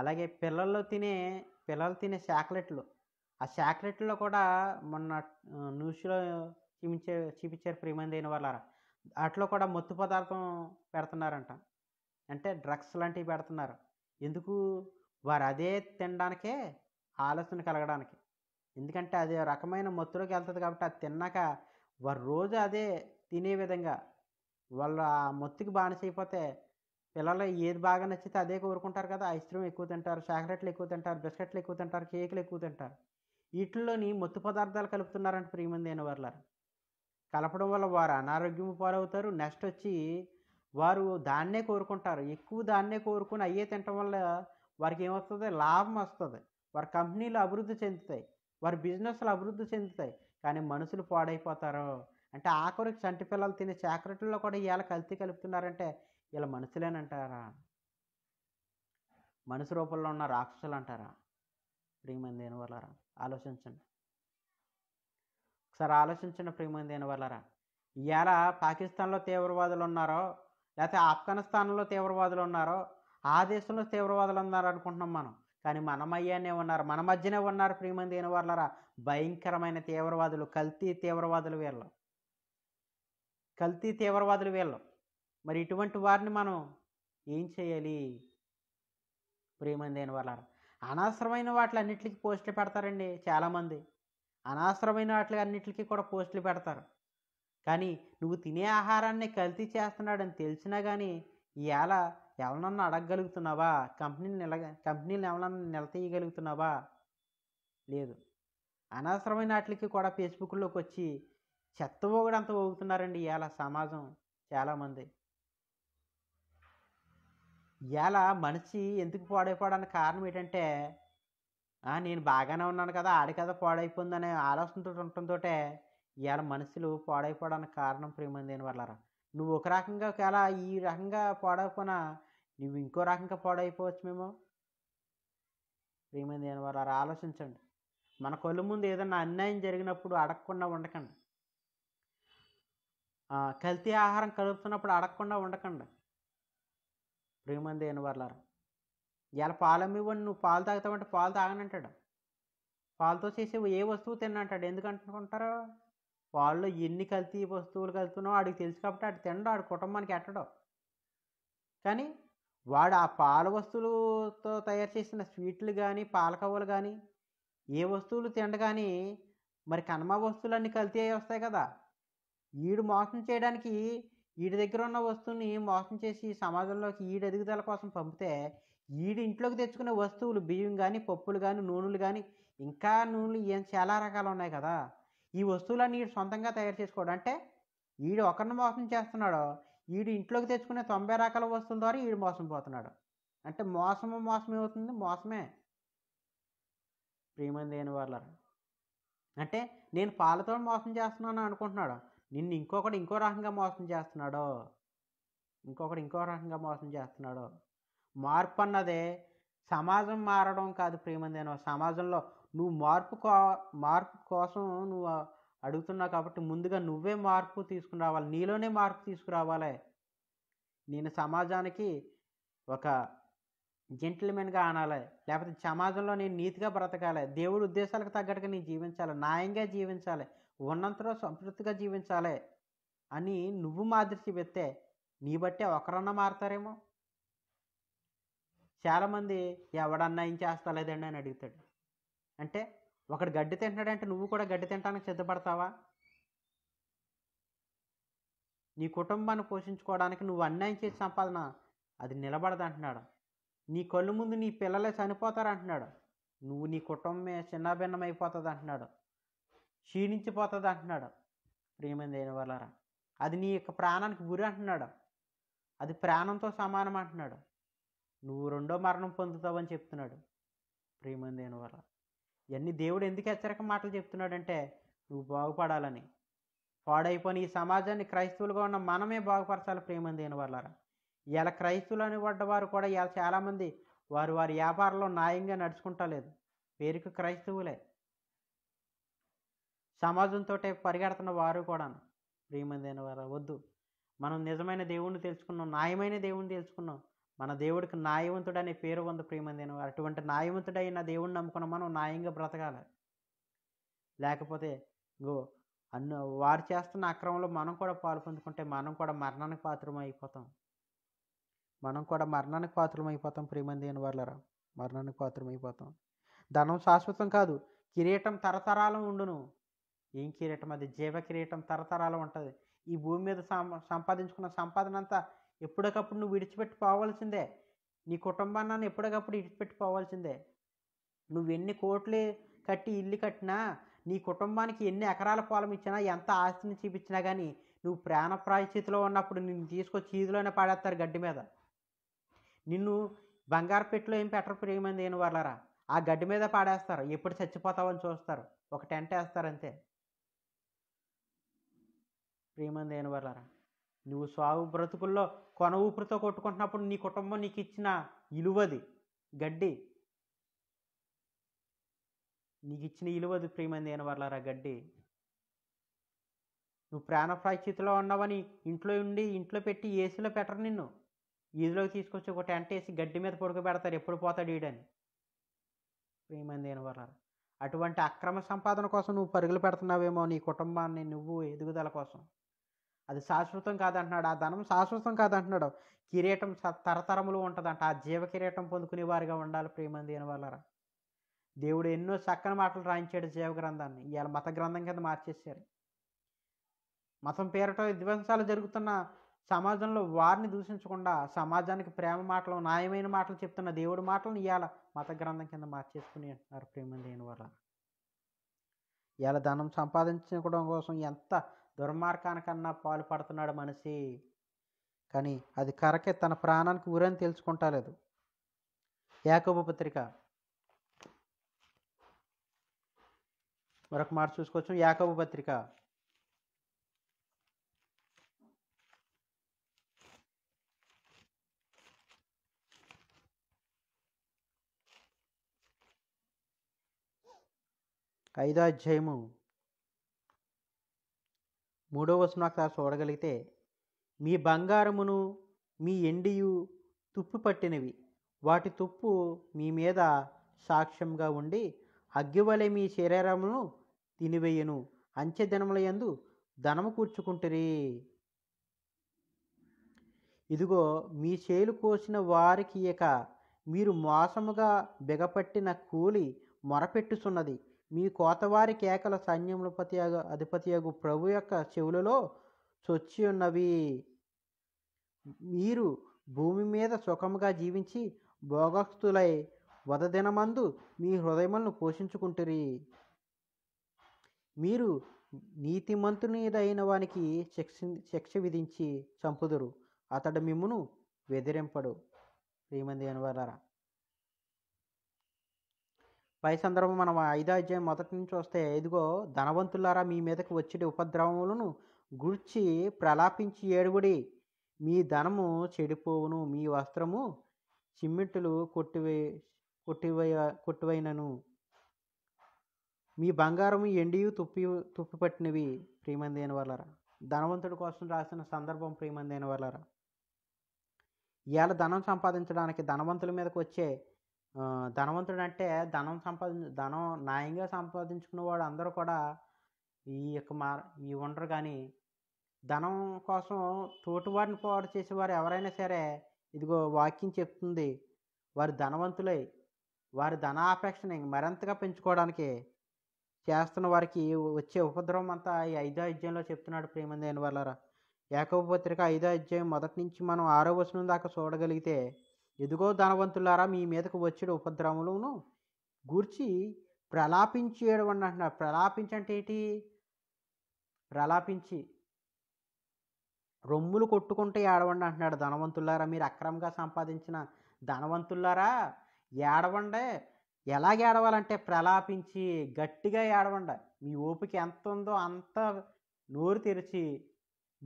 అలాగే పిల్లల్లో తినే పిల్లలు తినే చాక్లెట్లు ఆ చాక్లెట్లో కూడా మొన్న న్యూస్లో చూపించే చూపించారు ప్రియమంది అయిన వాళ్ళ వాటిలో కూడా మత్తు పదార్థం పెడుతున్నారంట అంటే డ్రగ్స్ లాంటివి పెడుతున్నారు ఎందుకు వారు అదే తినడానికే ఆలోచన కలగడానికి ఎందుకంటే అది రకమైన మత్తులోకి వెళ్తుంది కాబట్టి అది తిన్నాక వారు రోజు అదే తినే విధంగా వాళ్ళు ఆ మత్తుకి బానిసైపోతే పిల్లలు ఏది బాగా నచ్చితే అదే కోరుకుంటారు కదా ఐస్ క్రీమ్ ఎక్కువ తింటారు చాక్లెట్లు ఎక్కువ తింటారు బిస్కెట్లు ఎక్కువ తింటారు కేకులు ఎక్కువ తింటారు వీటిల్లోని మొత్తు పదార్థాలు కలుపుతున్నారంటే ప్రియమంది అయిన వాళ్ళ కలపడం వల్ల వారు అనారోగ్యం పాలవుతారు నెక్స్ట్ వచ్చి వారు దాన్నే కోరుకుంటారు ఎక్కువ దాన్నే కోరుకుని అయ్యే తినటం వల్ల వారికి ఏమొస్తుంది లాభం వస్తుంది వారి కంపెనీలు అభివృద్ధి చెందుతాయి వారి బిజినెస్లు అభివృద్ధి చెందుతాయి కానీ మనుషులు పాడైపోతారో అంటే ఆఖరికి చంటి పిల్లలు తినే చాక్లెట్లలో కూడా ఇవాళ కల్తీ కలుపుతున్నారంటే ఇలా మనుషులేనంటారా మనిషి రూపంలో ఉన్న రాక్షసులు అంటారా ప్రియమైన దేని వల్లరా ఆలోచించండి ఒకసారి ఆలోచించండి ప్రియమైన దేని వల్లరా ఇవాళ పాకిస్తాన్లో తీవ్రవాదులు ఉన్నారో లేకపోతే ఆఫ్ఘనిస్తాన్లో తీవ్రవాదులు ఉన్నారో ఆ దేశంలో తీవ్రవాదులు ఉన్నారు అనుకుంటున్నాం మనం కానీ మన ఉన్నారు మన మధ్యనే ఉన్నారు ప్రియమంది దేని వాళ్ళరా భయంకరమైన తీవ్రవాదులు కల్తీ తీవ్రవాదులు వీళ్ళు కల్తీ తీవ్రవాదులు వీళ్ళు మరి ఇటువంటి వారిని మనం ఏం చేయాలి ప్రియమందైన వాళ్ళ అనవసరమైన వాటిలన్నిటికీ పోస్టులు పెడతారండి చాలామంది అనవసరమైన వాటి అన్నిటికీ కూడా పోస్టులు పెడతారు కానీ నువ్వు తినే ఆహారాన్ని కల్తీ చేస్తున్నాడని తెలిసినా కానీ ఇవాళ ఎవరినన్నా అడగగలుగుతున్నావా కంపెనీని నిల కంపెనీలు ఎవరన్నా నిలతీయగలుగుతున్నావా లేదు అనవసరమైన వాటికి కూడా ఫేస్బుక్లోకి వచ్చి చెత్త అంత ఊగుతున్నారండి ఇవాళ సమాజం చాలామంది ఇవాళ మనిషి ఎందుకు పాడైపోవడానికి కారణం ఏంటంటే నేను బాగానే ఉన్నాను కదా ఆడి కదా పాడైపోయిందనే ఆలోచనతో ఉండటంతో ఇవాళ మనుషులు పాడైపోవడానికి కారణం ప్రేమంది వాళ్ళరా నువ్వు ఒక రకంగా ఒకవేళ ఈ రకంగా పాడైపోనా నువ్వు ఇంకో రకంగా పాడైపోవచ్చు మేము ప్రేమంది వాళ్ళారా ఆలోచించండి మన కళ్ళు ముందు ఏదైనా అన్యాయం జరిగినప్పుడు అడగకుండా ఉండకండి కల్తీ ఆహారం కలుపుతున్నప్పుడు అడగకుండా ఉండకండి ప్రియమంది ఎనవర్లారా ఇవాళ పాలం ఇవ్వండి నువ్వు పాలు తాగుతావంటే పాలు తాగనంటాడు పాలతో చేసే ఏ వస్తువు తిన్నంటాడు ఎందుకంటుకుంటారు వాళ్ళు ఎన్ని కల్తీ వస్తువులు కలుతున్నావు ఆడికి తెలుసు కాబట్టి ఆడు తినడు ఆడి కుటుంబానికి ఎట్టడు కానీ వాడు ఆ పాల వస్తువులతో తయారు చేసిన స్వీట్లు కానీ పాలకవ్వలు కానీ ఏ వస్తువులు తినడు కానీ మరి కనుమ వస్తువులన్నీ కల్తీ అయ్యి వస్తాయి కదా ఈడు మోసం చేయడానికి ఈడి దగ్గర ఉన్న వస్తువుని మోసం చేసి సమాజంలోకి ఈడు ఎదుగుదల కోసం పంపితే ఈడు ఇంట్లోకి తెచ్చుకునే వస్తువులు బియ్యం కానీ పప్పులు కానీ నూనెలు కానీ ఇంకా నూనెలు ఏం చాలా రకాలు ఉన్నాయి కదా ఈ వస్తువులన్నీ ఈడు సొంతంగా తయారు చేసుకోవడం అంటే ఈడు ఒకరిని మోసం చేస్తున్నాడో ఈడు ఇంట్లోకి తెచ్చుకునే తొంభై రకాల వస్తువుల ద్వారా ఈడు మోసం పోతున్నాడు అంటే మోసము మోసమే అవుతుంది మోసమే ప్రియమంది అయిన వాళ్ళ అంటే నేను పాలతో మోసం చేస్తున్నాను అనుకుంటున్నాడు నిన్ను ఇంకొకటి ఇంకో రకంగా మోసం చేస్తున్నాడో ఇంకొకటి ఇంకో రకంగా మోసం చేస్తున్నాడో మార్పు అన్నదే సమాజం మారడం కాదు ప్రేమందేనో సమాజంలో నువ్వు మార్పు కో మార్పు కోసం నువ్వు అడుగుతున్నావు కాబట్టి ముందుగా నువ్వే మార్పు తీసుకురావాలి నీలోనే మార్పు తీసుకురావాలి నేను సమాజానికి ఒక జెంటిల్మెన్గా ఆనాలి లేకపోతే సమాజంలో నేను నీతిగా బ్రతకాలి దేవుడి ఉద్దేశాలకు తగ్గట్టుగా నేను జీవించాలి న్యాయంగా జీవించాలి ఉన్నంతలో సంతృప్తిగా జీవించాలి అని నువ్వు మాదిరి చెబితే నీ బట్టే ఒకరన్నా మారతారేమో చాలామంది ఎవడన్నా ఏం చేస్తలేదండి అని అడుగుతాడు అంటే ఒకడు గడ్డి తింటున్నాడంటే నువ్వు కూడా గడ్డి తింటానికి సిద్ధపడతావా నీ కుటుంబాన్ని పోషించుకోవడానికి నువ్వు అన్యాయం చేసి సంపాదన అది నిలబడదు అంటున్నాడు నీ కళ్ళు ముందు నీ పిల్లలే చనిపోతారు అంటున్నాడు నువ్వు నీ కుటుంబమే అయిపోతుంది అంటున్నాడు క్షీణించిపోతుంది అంటున్నాడు ప్రియమైన వాళ్ళరా అది నీ యొక్క ప్రాణానికి గురి అంటున్నాడు అది ప్రాణంతో సమానం అంటున్నాడు నువ్వు రెండో మరణం పొందుతావని చెప్తున్నాడు ప్రియమైన వల్ల ఇవన్నీ దేవుడు ఎందుకు హెచ్చరిక మాటలు చెప్తున్నాడంటే నువ్వు బాగుపడాలని పాడైపోయిన ఈ సమాజాన్ని క్రైస్తవులుగా ఉన్న మనమే బాగుపరచాలి ప్రియమైన వాళ్ళరా ఇలా క్రైస్తవులు అనబడ్డ కూడా ఇలా చాలామంది వారు వారి వ్యాపారంలో న్యాయంగా నడుచుకుంటలేదు పేరుకు క్రైస్తవులే సమాజంతో పరిగెడుతున్న వారు కూడా ప్రియమైన వారు వద్దు మనం నిజమైన దేవుణ్ణి తెలుసుకున్నాం న్యాయమైన దేవుణ్ణి తెలుసుకున్నాం మన దేవుడికి న్యాయవంతుడు అనే పేరు ఉంది ప్రియమైన వారు అటువంటి న్యాయవంతుడైన దేవుణ్ణి నమ్ముకున్న మనం న్యాయంగా బ్రతకాలి లేకపోతే గో అన్ను వారు చేస్తున్న అక్రమంలో మనం కూడా పాలు పొందుకుంటే మనం కూడా మరణానికి పాత్రం అయిపోతాం మనం కూడా మరణానికి పాత్రం అయిపోతాం ప్రియమంది అయిన వాళ్ళరా మరణానికి పాత్రం అయిపోతాం ధనం శాశ్వతం కాదు కిరీటం తరతరాలు ఉండును ఏం కిరీటం అది జీవ కిరీటం తరతరాలు ఉంటుంది ఈ భూమి మీద సంపాదించుకున్న సంపాదన అంతా ఎప్పటికప్పుడు నువ్వు విడిచిపెట్టి పోవాల్సిందే నీ కుటుంబాన్ని ఎప్పటికప్పుడు విడిచిపెట్టి పోవాల్సిందే నువ్వు ఎన్ని కోట్లు కట్టి ఇల్లు కట్టినా నీ కుటుంబానికి ఎన్ని ఎకరాల పొలం ఇచ్చినా ఎంత ఆస్తిని చూపించినా కానీ నువ్వు ప్రాణ ఉన్నప్పుడు నిన్ను తీసుకొచ్చి ఈదులోనే పాడేస్తారు గడ్డి మీద నిన్ను బంగారు పెట్టిలో ఏం పెట్టరు ప్రియమైన దేని వాళ్ళరా ఆ గడ్డి మీద పాడేస్తారు ఎప్పుడు చచ్చిపోతావని చూస్తారు ఒక టెంట్ వేస్తారు అంతే ప్రియమైన వాళ్ళరా నువ్వు సాగు బ్రతుకుల్లో కొన ఊపిరితో కొట్టుకుంటున్నప్పుడు నీ కుటుంబం నీకు ఇచ్చిన ఇలువది గడ్డి నీకు ఇచ్చిన ఇలువది ప్రియమైన వాళ్ళరా గడ్డి నువ్వు ప్రాణప్రాచితిలో ఉన్నావని ఇంట్లో ఉండి ఇంట్లో పెట్టి ఏసీలో పెట్టరు నిన్ను ఈదులోకి తీసుకొచ్చి ఒక టెంట్ వేసి గడ్డి మీద పడుకోబెడతారు ఎప్పుడు పోతాడు ఈడని ప్రియమైన వాళ్ళరా అటువంటి అక్రమ సంపాదన కోసం నువ్వు పరుగులు పెడుతున్నావేమో నీ కుటుంబాన్ని నువ్వు ఎదుగుదల కోసం అది శాశ్వతం కాదంటున్నాడు ఆ ధనం శాశ్వతం కాదంటున్నాడు కిరీటం తరతరములు ఉంటుందంట ఆ జీవ కిరీటం పొందుకునే వారిగా ఉండాలి ప్రేమంది అని వాళ్ళరా దేవుడు ఎన్నో చక్కని మాటలు రాయించాడు జీవ గ్రంథాన్ని ఇవాళ మత గ్రంథం కింద మార్చేశారు మతం పేరట విధ్వంసాలు జరుగుతున్న సమాజంలో వారిని దూషించకుండా సమాజానికి ప్రేమ మాటలు న్యాయమైన మాటలు చెప్తున్న దేవుడి మాటలను ఇవాళ మత గ్రంథం కింద మార్చేసుకుని అంటున్నారు ప్రేమ లేని వల్ల ఇవాళ ధనం సంపాదించుకోవడం కోసం ఎంత దుర్మార్గానికన్నా పడుతున్నాడు మనిషి కానీ అది కరకే తన ప్రాణానికి ఊరని లేదు యాకోబ పత్రిక మరొక మాట చూసుకోవచ్చు యాకోబ పత్రిక ఐదో అధ్యాయము మూడో వచనం ఒకసారి చూడగలిగితే మీ బంగారమును మీ ఎండియు తుప్పు పట్టినవి వాటి తుప్పు మీ మీద సాక్ష్యంగా ఉండి అగ్గివలే మీ శరీరమును తినివేయను అంచె దినముల యందు ధనము కూర్చుకుంటురి ఇదిగో మీ చేలు కోసిన వారికి ఇక మీరు మోసముగా బిగపట్టిన కూలి మొరపెట్టుచున్నది మీ కోతవారి కేకల సైన్యములపతి అధిపతియగు ప్రభు యొక్క చెవులలో చొచ్చి ఉన్నవి మీరు భూమి మీద సుఖముగా జీవించి భోగస్తులై వదదినమందు మీ హృదయములను పోషించుకుంటురి మీరు నీతిమంతునిదైన వానికి శిక్ష శిక్ష విధించి చంపుదురు అతడు మిమ్మును వెదిరింపడు శ్రీమంది అనువారారా పై సందర్భం మనం ఐదో అధ్యాయం మొదటి నుంచి వస్తే ఐదుగో ధనవంతులారా మీ మీదకు వచ్చే ఉపద్రవములను గుర్చి ప్రలాపించి ఏడుగుడి మీ ధనము చెడిపోవును మీ వస్త్రము చిమ్మిట్టులు కొట్టివే కొట్టివయ కొట్టువైనను మీ బంగారము ఎండియు తుప్పి తుప్పిపట్టినవి ప్రియమందైన వాళ్ళరా ధనవంతుడి కోసం రాసిన సందర్భం ప్రియమందైన వాళ్ళరా ఇవాళ ధనం సంపాదించడానికి ధనవంతుల మీదకు వచ్చే ధనవంతుడు అంటే ధనం సంపాది ధనం న్యాయంగా సంపాదించుకున్న వాడు అందరూ కూడా ఈ యొక్క మార్ ఈ ఉండరు కానీ ధనం కోసం తోటివారిని పాడు చేసేవారు ఎవరైనా సరే ఇదిగో వాక్యం చెప్తుంది వారు ధనవంతులై వారి ధన ఆపేక్షని మరింతగా పెంచుకోవడానికి చేస్తున్న వారికి వచ్చే ఉపద్రవం అంతా ఈ ఐదో అధ్యాయంలో చెప్తున్నాడు ప్రేమందేని వాళ్ళరా ఏకోపత్రిక ఐదో అధ్యాయం మొదటి నుంచి మనం ఆరో వచనం దాకా చూడగలిగితే ఎదుగో ధనవంతులారా మీ మీదకు వచ్చిన ఉపద్రవములను గూర్చి ప్రలాపించేయడం అని అంటున్నారు ప్రలాపించి అంటే ఏంటి ప్రలాపించి రొమ్ములు కొట్టుకుంటే ఏడవండి అంటున్నాడు ధనవంతులారా మీరు అక్రమంగా సంపాదించిన ధనవంతులారా ఏడవండే ఎలాగ ఏడవాలంటే ప్రలాపించి గట్టిగా ఏడవండ మీ ఓపిక ఎంత ఉందో అంత నోరు తెరిచి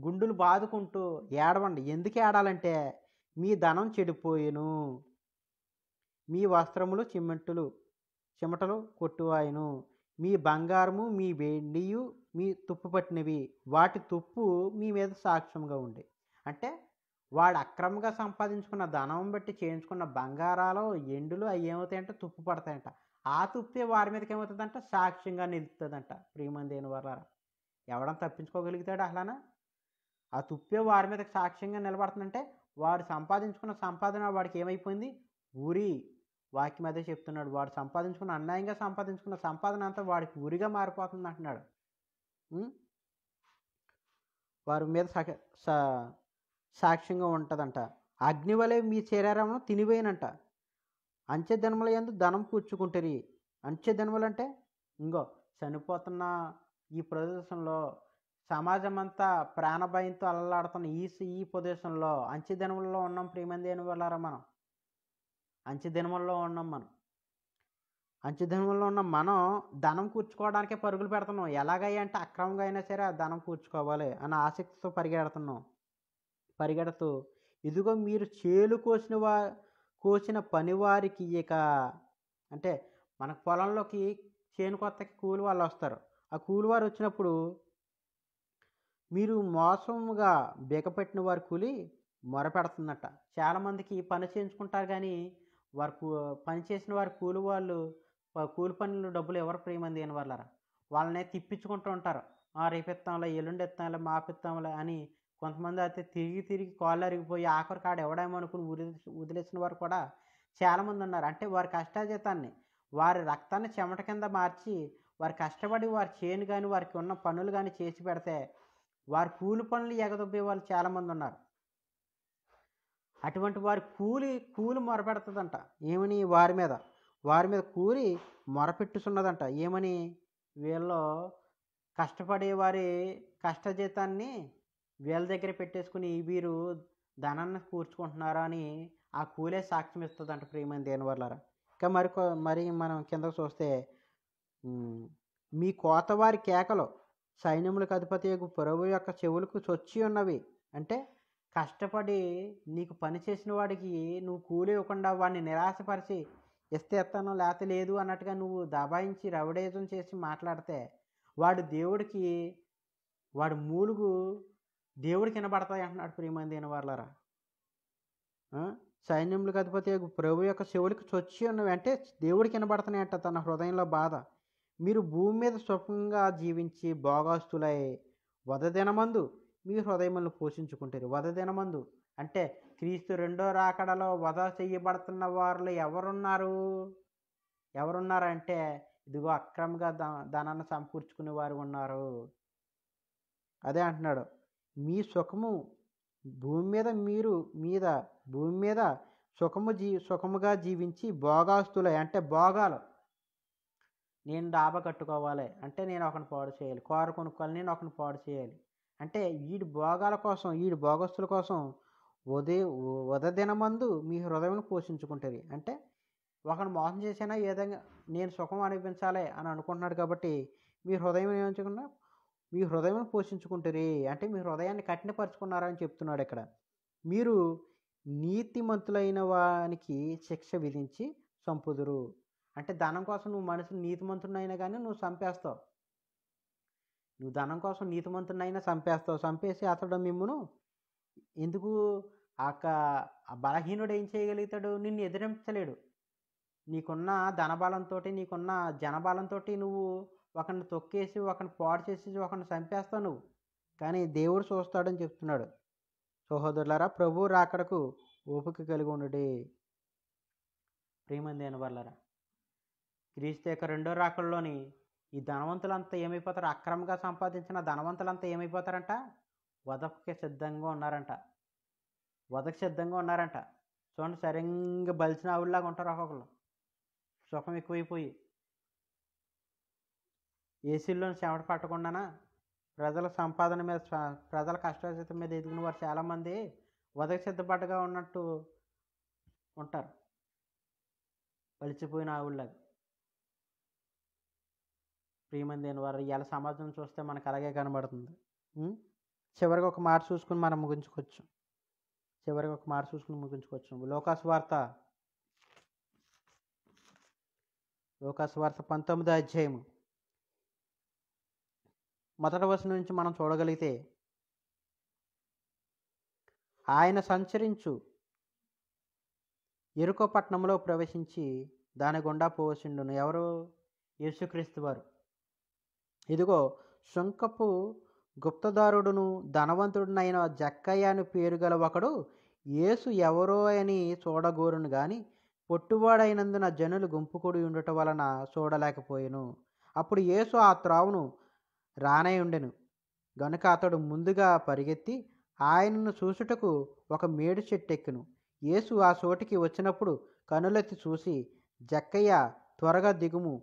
గుండులు బాదుకుంటూ ఏడవండి ఎందుకు ఏడాలంటే మీ ధనం చెడిపోయేను మీ వస్త్రములు చిమ్మెట్టులు చెమటలు కొట్టువాయను మీ బంగారము మీ వెండియు మీ తుప్పు పట్టినవి వాటి తుప్పు మీ మీద సాక్ష్యంగా ఉండే అంటే వాడు అక్రమంగా సంపాదించుకున్న ధనం బట్టి చేయించుకున్న బంగారాలు ఎండులు అవి ఏమవుతాయంటే తుప్పు పడతాయంట ఆ తుప్పే వారి మీదకి ఏమవుతుందంట సాక్ష్యంగా నిలుతుందంట అయిన వల్ల ఎవడం తప్పించుకోగలుగుతాడు అలానా ఆ తుప్పే వారి మీదకి సాక్ష్యంగా నిలబడుతుందంటే వాడు సంపాదించుకున్న సంపాదన వాడికి ఏమైపోయింది ఉరి వాక్యం అదే చెప్తున్నాడు వాడు సంపాదించుకున్న అన్యాయంగా సంపాదించుకున్న సంపాదన అంతా వాడికి ఉరిగా మారిపోతుంది అంటున్నాడు వారి మీద సాక్ష్యంగా ఉంటుందంట అగ్నివలే మీ శరీరమును తినివేయనంట అంచె ధనముల ఎందు ధనం కూర్చుకుంటారు అంచె ధనములంటే ఇంకో చనిపోతున్న ఈ ప్రదేశంలో సమాజం అంతా ప్రాణభయంతో అల్లలాడుతున్న ఈ ఈ పొజిషన్లో అంచెదినముల్లో ఉన్నాం ప్రియమంది అని వెళ్ళారా మనం అంచెదినముల్లో ఉన్నాం మనం అంచెదినముల్లో ఉన్న మనం ధనం కూర్చుకోవడానికే పరుగులు పెడుతున్నాం ఎలాగయ్యా అంటే అక్రమంగా అయినా సరే ఆ ధనం కూర్చుకోవాలి అన్న ఆసక్తితో పరిగెడుతున్నాం పరిగెడుతూ ఇదిగో మీరు చేలు కోసిన వా కోసిన పనివారికి ఇక అంటే మన పొలంలోకి చేను కొత్తకి కూలి వాళ్ళు వస్తారు ఆ కూలి వారు వచ్చినప్పుడు మీరు మోసముగా బిగపెట్టిన వారి కూలి మొరపెడుతుందట చాలామందికి పని చేయించుకుంటారు కానీ వారు పని చేసిన వారి కూలి వాళ్ళు కూలి పనులు డబ్బులు ఎవరు ప్రియమంది అని వాళ్ళరా వాళ్ళనే తిప్పించుకుంటూ ఉంటారు రేపు ఇస్తాంలే ఎల్లుండి ఇస్తాంలే మాపిస్తాంలే అని కొంతమంది అయితే తిరిగి తిరిగి కాళ్ళు అరిగిపోయి ఆఖరి కాడ ఎవడేమో అనుకుని వదిలేసిన వారు కూడా చాలామంది ఉన్నారు అంటే వారి కష్టాజీతాన్ని వారి రక్తాన్ని చెమట కింద మార్చి వారు కష్టపడి వారు చేయను కానీ వారికి ఉన్న పనులు కానీ చేసి పెడితే వారి కూలి పనులు ఎగదొబ్బే వాళ్ళు చాలామంది ఉన్నారు అటువంటి వారి కూలి కూలి మొరపెడుతుందంట ఏమని వారి మీద వారి మీద కూలి మొరపెట్టుచున్నదంట ఏమని వీళ్ళు కష్టపడే వారి కష్టజీతాన్ని వీళ్ళ దగ్గర పెట్టేసుకుని వీరు ధనాన్ని కూర్చుకుంటున్నారా అని ఆ కూలే సాక్ష్యం ఇస్తుందంట ప్రియమైన దేని వల్లరా ఇంకా మరి మరి మనం కింద చూస్తే మీ కోతవారి కేకలు సైన్యములకు అధిపతి ప్రభు యొక్క చెవులకు చొచ్చి ఉన్నవి అంటే కష్టపడి నీకు పని చేసిన వాడికి నువ్వు కూలి ఇవ్వకుండా వాడిని నిరాశపరిచి ఇస్తే ఎత్తాను లేత లేదు అన్నట్టుగా నువ్వు దబాయించి రవడేజం చేసి మాట్లాడితే వాడు దేవుడికి వాడు మూలుగు దేవుడికి వినబడతాయి అంటున్నాడు ప్రియమైన దీని వాళ్ళరా సైన్యములకు అధిపతి ప్రభు యొక్క శివుడికి చొచ్చి ఉన్నవి అంటే దేవుడికి వినబడుతున్నాయంట తన హృదయంలో బాధ మీరు భూమి మీద సుఖంగా జీవించి భోగాస్తులై వదదినమందు మీ హృదయములను పోషించుకుంటారు వదదినమందు అంటే క్రీస్తు రెండో రాకడలో వధ చేయబడుతున్న వారు ఎవరున్నారు ఎవరున్నారంటే ఇదిగో అక్రమంగా ద ధనాన్ని సమకూర్చుకునే వారు ఉన్నారు అదే అంటున్నాడు మీ సుఖము భూమి మీద మీరు మీద భూమి మీద సుఖము జీ సుఖముగా జీవించి భోగాస్తులై అంటే భోగాలు నేను డాబా కట్టుకోవాలి అంటే నేను ఒకని పాడు చేయాలి కారు కొనుక్కోవాలి నేను ఒకని పాడు చేయాలి అంటే వీడి భోగాల కోసం వీడి భోగస్తుల కోసం ఉదయ మందు మీ హృదయం పోషించుకుంటుంది అంటే ఒకని మోసం చేసినా ఏదైనా నేను సుఖం అనిపించాలి అని అనుకుంటున్నాడు కాబట్టి మీ హృదయం ఏమించుకున్నా మీ హృదయం పోషించుకుంటుంది అంటే మీ హృదయాన్ని కఠినపరుచుకున్నారని చెప్తున్నాడు ఇక్కడ మీరు నీతిమంతులైన వానికి శిక్ష విధించి చంపుదురు అంటే ధనం కోసం నువ్వు మనసు నీతిమంతునైనా కానీ నువ్వు చంపేస్తావు నువ్వు ధనం కోసం నీతిమంతునైనా చంపేస్తావు చంపేసి అతడు మిమ్మును ఎందుకు ఆ బలహీనుడు ఏం చేయగలుగుతాడు నిన్ను ఎదిరించలేడు నీకున్న ధనబలంతో నీకున్న జనబలంతో నువ్వు ఒకరిని తొక్కేసి ఒకరిని పాడు చేసి ఒకరిని చంపేస్తావు నువ్వు కానీ దేవుడు చూస్తాడని చెప్తున్నాడు సహోదరులారా ప్రభు రాకడకు ఓపిక కలిగి ఉండడే ప్రేమంది వాళ్ళరా క్రీస్తు యొక్క రెండో రాకుల్లోని ఈ ధనవంతులంతా ఏమైపోతారు అక్రమంగా సంపాదించిన ధనవంతులంతా ఏమైపోతారంట వదపకి సిద్ధంగా ఉన్నారంట వదకి సిద్ధంగా ఉన్నారంట చూడండి సరిగ్గా బలిసిన ఆవుల్లాగా ఉంటారు ఒక్కొక్కరు సుఖం ఎక్కువైపోయి ఏసీల్లోని చెమట పట్టకుండానా ప్రజల సంపాదన మీద ప్రజల కష్టాచిత మీద ఎదిగిన వారు చాలామంది వదకు సిద్ధపడ్డగా ఉన్నట్టు ఉంటారు బలిచిపోయిన ఆవుల్లాగా శ్రీమంతి వారు ఇలా సమాజం చూస్తే మనకు అలాగే కనబడుతుంది చివరికి ఒక మాట చూసుకుని మనం ముగించుకోవచ్చు చివరికి ఒక మాట చూసుకుని ముగించుకోవచ్చు వార్త లోకాసు వార్త పంతొమ్మిది అధ్యాయము మొదటి వర్షం నుంచి మనం చూడగలిగితే ఆయన సంచరించు ఎరుకో పట్టణంలో ప్రవేశించి దాని గుండా పోవసిండును ఎవరు యేసుక్రీస్తు వారు ఇదిగో శంకపు గుప్తదారుడును ధనవంతుడునైన జక్కయ్య అని పేరు గల ఒకడు యేసు ఎవరో అని చూడగోరును గాని పొట్టువాడైనందున జనులు గుంపుకూడి ఉండటం వలన చూడలేకపోయాను అప్పుడు యేసు ఆ త్రావును రానై ఉండెను గనుక అతడు ముందుగా పరిగెత్తి ఆయనను చూసుటకు ఒక మేడు చెట్టెక్కును యేసు ఆ చోటికి వచ్చినప్పుడు కనులెత్తి చూసి జక్కయ్య త్వరగా దిగుము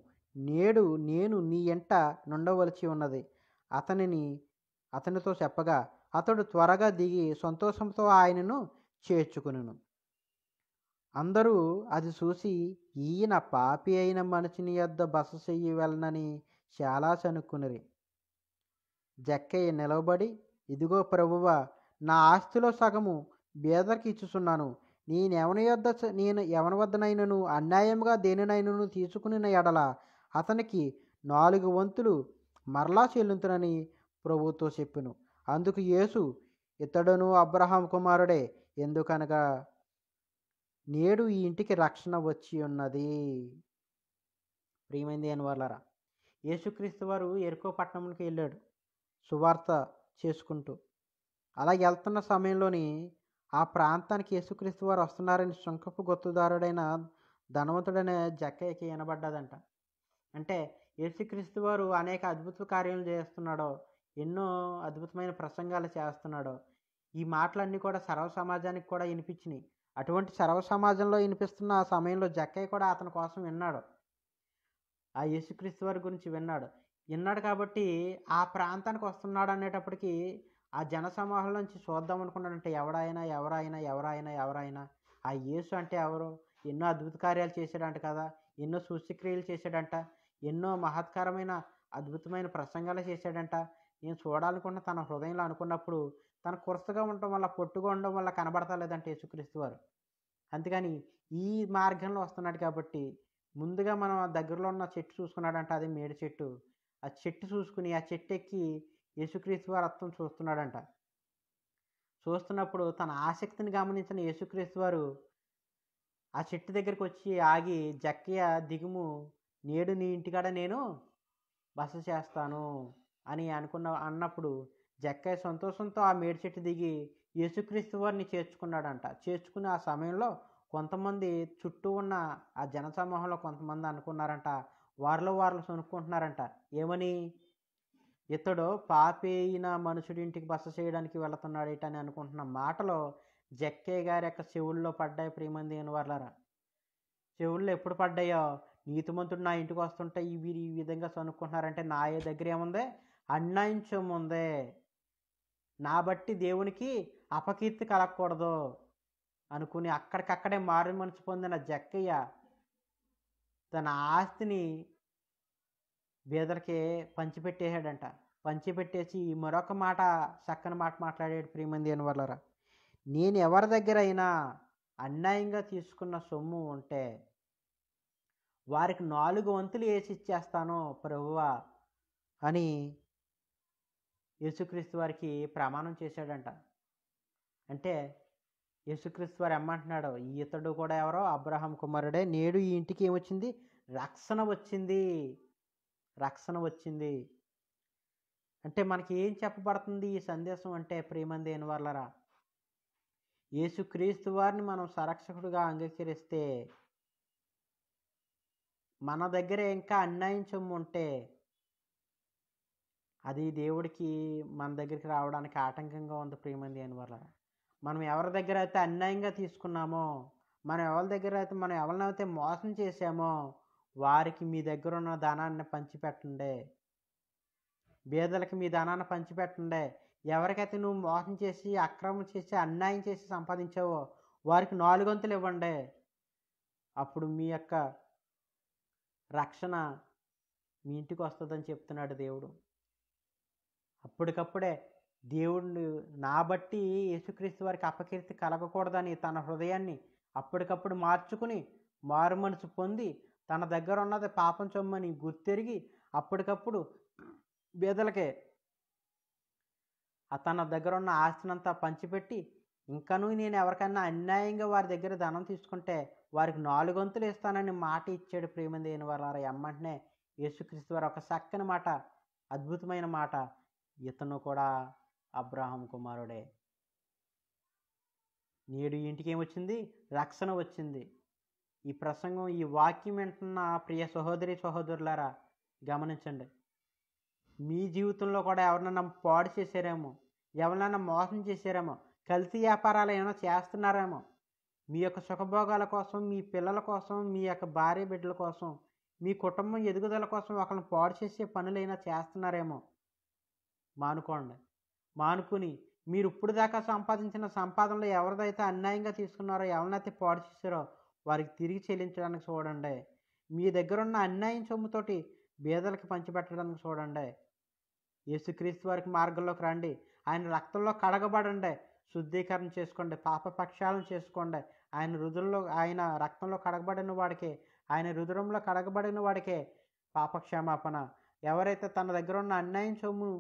నేడు నేను నీ ఎంట నుండవలసి ఉన్నది అతనిని అతనితో చెప్పగా అతడు త్వరగా దిగి సంతోషంతో ఆయనను చేర్చుకును అందరూ అది చూసి ఈయన పాపి అయిన మనిషిని యొద్ద బస చెయ్యి వెళ్ళనని చాలా సనుక్కునిరి జక్కయ్య నిలవబడి ఇదిగో ప్రభువ నా ఆస్తిలో సగము బీదరికి ఇచ్చుచున్నాను నేనెవని యొద్ద నేను ఎవని వద్దనైనను అన్యాయంగా దేనినైనను తీసుకుని ఎడల అతనికి నాలుగు వంతులు మరలా చెల్లింతునని ప్రభుతో చెప్పెను అందుకు యేసు ఇతడును అబ్రహాం కుమారుడే ఎందుకనగా నేడు ఈ ఇంటికి రక్షణ వచ్చి ఉన్నది ప్రియమైంది అని వాళ్ళరా యేసుక్రీస్తు వారు ఎరుకో పట్టణంకి వెళ్ళాడు సువార్త చేసుకుంటూ అలా వెళ్తున్న సమయంలోని ఆ ప్రాంతానికి యేసుక్రీస్తు వారు వస్తున్నారని శంకపు గుర్తుదారుడైన ధనవంతుడైన జక్కయ్యకి వినబడ్డదంట అంటే యేసుక్రీస్తు వారు అనేక అద్భుత కార్యాలు చేస్తున్నాడో ఎన్నో అద్భుతమైన ప్రసంగాలు చేస్తున్నాడో ఈ మాటలన్నీ కూడా సర్వ సమాజానికి కూడా వినిపించినాయి అటువంటి సర్వ సమాజంలో వినిపిస్తున్న ఆ సమయంలో జక్కయ్య కూడా అతని కోసం విన్నాడు ఆ యేసుక్రీస్తు వారి గురించి విన్నాడు విన్నాడు కాబట్టి ఆ ప్రాంతానికి వస్తున్నాడు అనేటప్పటికీ ఆ జనసమూహం నుంచి చూద్దాం అనుకున్నాడంటే ఎవడైనా ఎవరైనా ఎవరైనా ఎవరైనా ఆ యేసు అంటే ఎవరు ఎన్నో అద్భుత కార్యాలు చేశాడంట కదా ఎన్నో సూచక్రియలు చేశాడంట ఎన్నో మహత్కరమైన అద్భుతమైన ప్రసంగాలు చేశాడంట నేను చూడాలనుకున్న తన హృదయంలో అనుకున్నప్పుడు తన కురసగా ఉండటం వల్ల పొట్టుగా ఉండడం వల్ల కనబడతలేదంట యేసుక్రీస్తు వారు అందుకని ఈ మార్గంలో వస్తున్నాడు కాబట్టి ముందుగా మనం దగ్గరలో ఉన్న చెట్టు చూసుకున్నాడంట అది మేడి చెట్టు ఆ చెట్టు చూసుకుని ఆ చెట్టు ఎక్కి యేసుక్రీస్తు వారు అర్థం చూస్తున్నాడంట చూస్తున్నప్పుడు తన ఆసక్తిని గమనించిన యేసుక్రీస్తు వారు ఆ చెట్టు దగ్గరికి వచ్చి ఆగి జక్కయ్య దిగుము నేడు నీ ఇంటికాడ నేను బస చేస్తాను అని అనుకున్న అన్నప్పుడు జక్కయ్య సంతోషంతో ఆ మేడి చెట్టు దిగి యేసుక్రీస్తు వారిని చేర్చుకున్నాడంట చేర్చుకుని ఆ సమయంలో కొంతమంది చుట్టూ ఉన్న ఆ జన సమూహంలో కొంతమంది అనుకున్నారంట వారిలో వారిలో కొనుక్కుంటున్నారంట ఏమని ఇతడు పాపి అయిన మనుషుడింటికి బస చేయడానికి వెళ్తున్నాడు అని అనుకుంటున్న మాటలో జక్కయ్య గారి యొక్క చెవుల్లో పడ్డాయి ప్రేమంది అని వర్లరా చెవుల్లో ఎప్పుడు పడ్డాయో నీతిమంతుడు నా ఇంటికి వస్తుంటే వీరు ఈ విధంగా చనుక్కుంటున్నారంటే నా దగ్గర ఏముందే అన్యాయం ఉందే నా బట్టి దేవునికి అపకీర్తి కలగకూడదు అనుకుని అక్కడికక్కడే మారు మనసు పొందిన జక్కయ్య తన ఆస్తిని బీదలకి పంచిపెట్టేశాడంట పంచిపెట్టేసి మరొక మాట చక్కని మాట మాట్లాడాడు ప్రియమంది అని నేను ఎవరి దగ్గర అయినా అన్యాయంగా తీసుకున్న సొమ్ము ఉంటే వారికి నాలుగు వంతులు వేసి ఇచ్చేస్తాను ప్రభువా అని యేసుక్రీస్తు వారికి ప్రమాణం చేశాడంట అంటే యేసుక్రీస్తు వారు ఎమ్మంటున్నాడు ఇతడు కూడా ఎవరో అబ్రహాం కుమారుడే నేడు ఈ ఇంటికి ఏమొచ్చింది రక్షణ వచ్చింది రక్షణ వచ్చింది అంటే మనకి ఏం చెప్పబడుతుంది ఈ సందేశం అంటే ప్రేమంది అయిన వాళ్ళరా యేసుక్రీస్తు వారిని మనం సంరక్షకుడిగా అంగీకరిస్తే మన దగ్గర ఇంకా అన్యాయం సొమ్ము ఉంటే అది దేవుడికి మన దగ్గరికి రావడానికి ఆటంకంగా ఉంది ప్రియమంది అని వల్ల మనం ఎవరి దగ్గర అయితే అన్యాయంగా తీసుకున్నామో మనం ఎవరి దగ్గర అయితే మనం ఎవరినైతే మోసం చేసామో వారికి మీ దగ్గర ఉన్న ధనాన్ని పంచిపెట్టండే బేదలకు మీ ధనాన్ని పంచిపెట్టండే ఎవరికైతే నువ్వు మోసం చేసి అక్రమం చేసి అన్యాయం చేసి సంపాదించావో వారికి నాలుగొంతులు ఇవ్వండి అప్పుడు మీ యొక్క రక్షణ మీ ఇంటికి వస్తుందని చెప్తున్నాడు దేవుడు అప్పటికప్పుడే దేవుడు నా బట్టి యేసుక్రీస్తు వారికి అపకీర్తి కలగకూడదని తన హృదయాన్ని అప్పటికప్పుడు మార్చుకుని మారు మనసు పొంది తన దగ్గర ఉన్నది పాపం చొమ్మని గుర్తెరిగి అప్పటికప్పుడు ఆ తన దగ్గర ఉన్న ఆస్తినంతా పంచిపెట్టి ఇంకనూ నేను ఎవరికైనా అన్యాయంగా వారి దగ్గర ధనం తీసుకుంటే వారికి నాలుగొంతులు ఇస్తానని మాట ఇచ్చాడు ప్రేమ దేని వారు ఎమ్మంటనే యేసుక్రీస్తు వారు ఒక చక్కని మాట అద్భుతమైన మాట ఇతను కూడా అబ్రాహం కుమారుడే నేడు ఇంటికి ఏమొచ్చింది రక్షణ వచ్చింది ఈ ప్రసంగం ఈ వాక్యం వింటున్న ప్రియ సహోదరి సహోదరులారా గమనించండి మీ జీవితంలో కూడా ఎవరినైనా పాడు చేశారేమో ఎవరినైనా మోసం చేశారేమో కల్తీ వ్యాపారాలు ఏమైనా చేస్తున్నారేమో మీ యొక్క సుఖభోగాల కోసం మీ పిల్లల కోసం మీ యొక్క భార్య బిడ్డల కోసం మీ కుటుంబం ఎదుగుదల కోసం ఒకరిని పాడు చేసే పనులైనా చేస్తున్నారేమో మానుకోండి మానుకుని మీరు ఇప్పుడు దాకా సంపాదించిన సంపాదనలో ఎవరిదైతే అన్యాయంగా తీసుకున్నారో ఎవరినైతే పాడు చేశారో వారికి తిరిగి చెల్లించడానికి చూడండి మీ దగ్గర ఉన్న అన్యాయం సొమ్ముతోటి బేదలకు పంచిపెట్టడానికి చూడండి యేసుక్రీస్తు వారికి మార్గంలోకి రండి ఆయన రక్తంలో కడగబడండి శుద్ధీకరణ చేసుకోండి పాపపక్షాలను చేసుకోండి ఆయన రుద్రంలో ఆయన రక్తంలో కడగబడిన వాడికే ఆయన రుద్రంలో కడగబడిన వాడికే పాపక్షమాపణ ఎవరైతే తన దగ్గర ఉన్న అన్యాయం సొమ్ము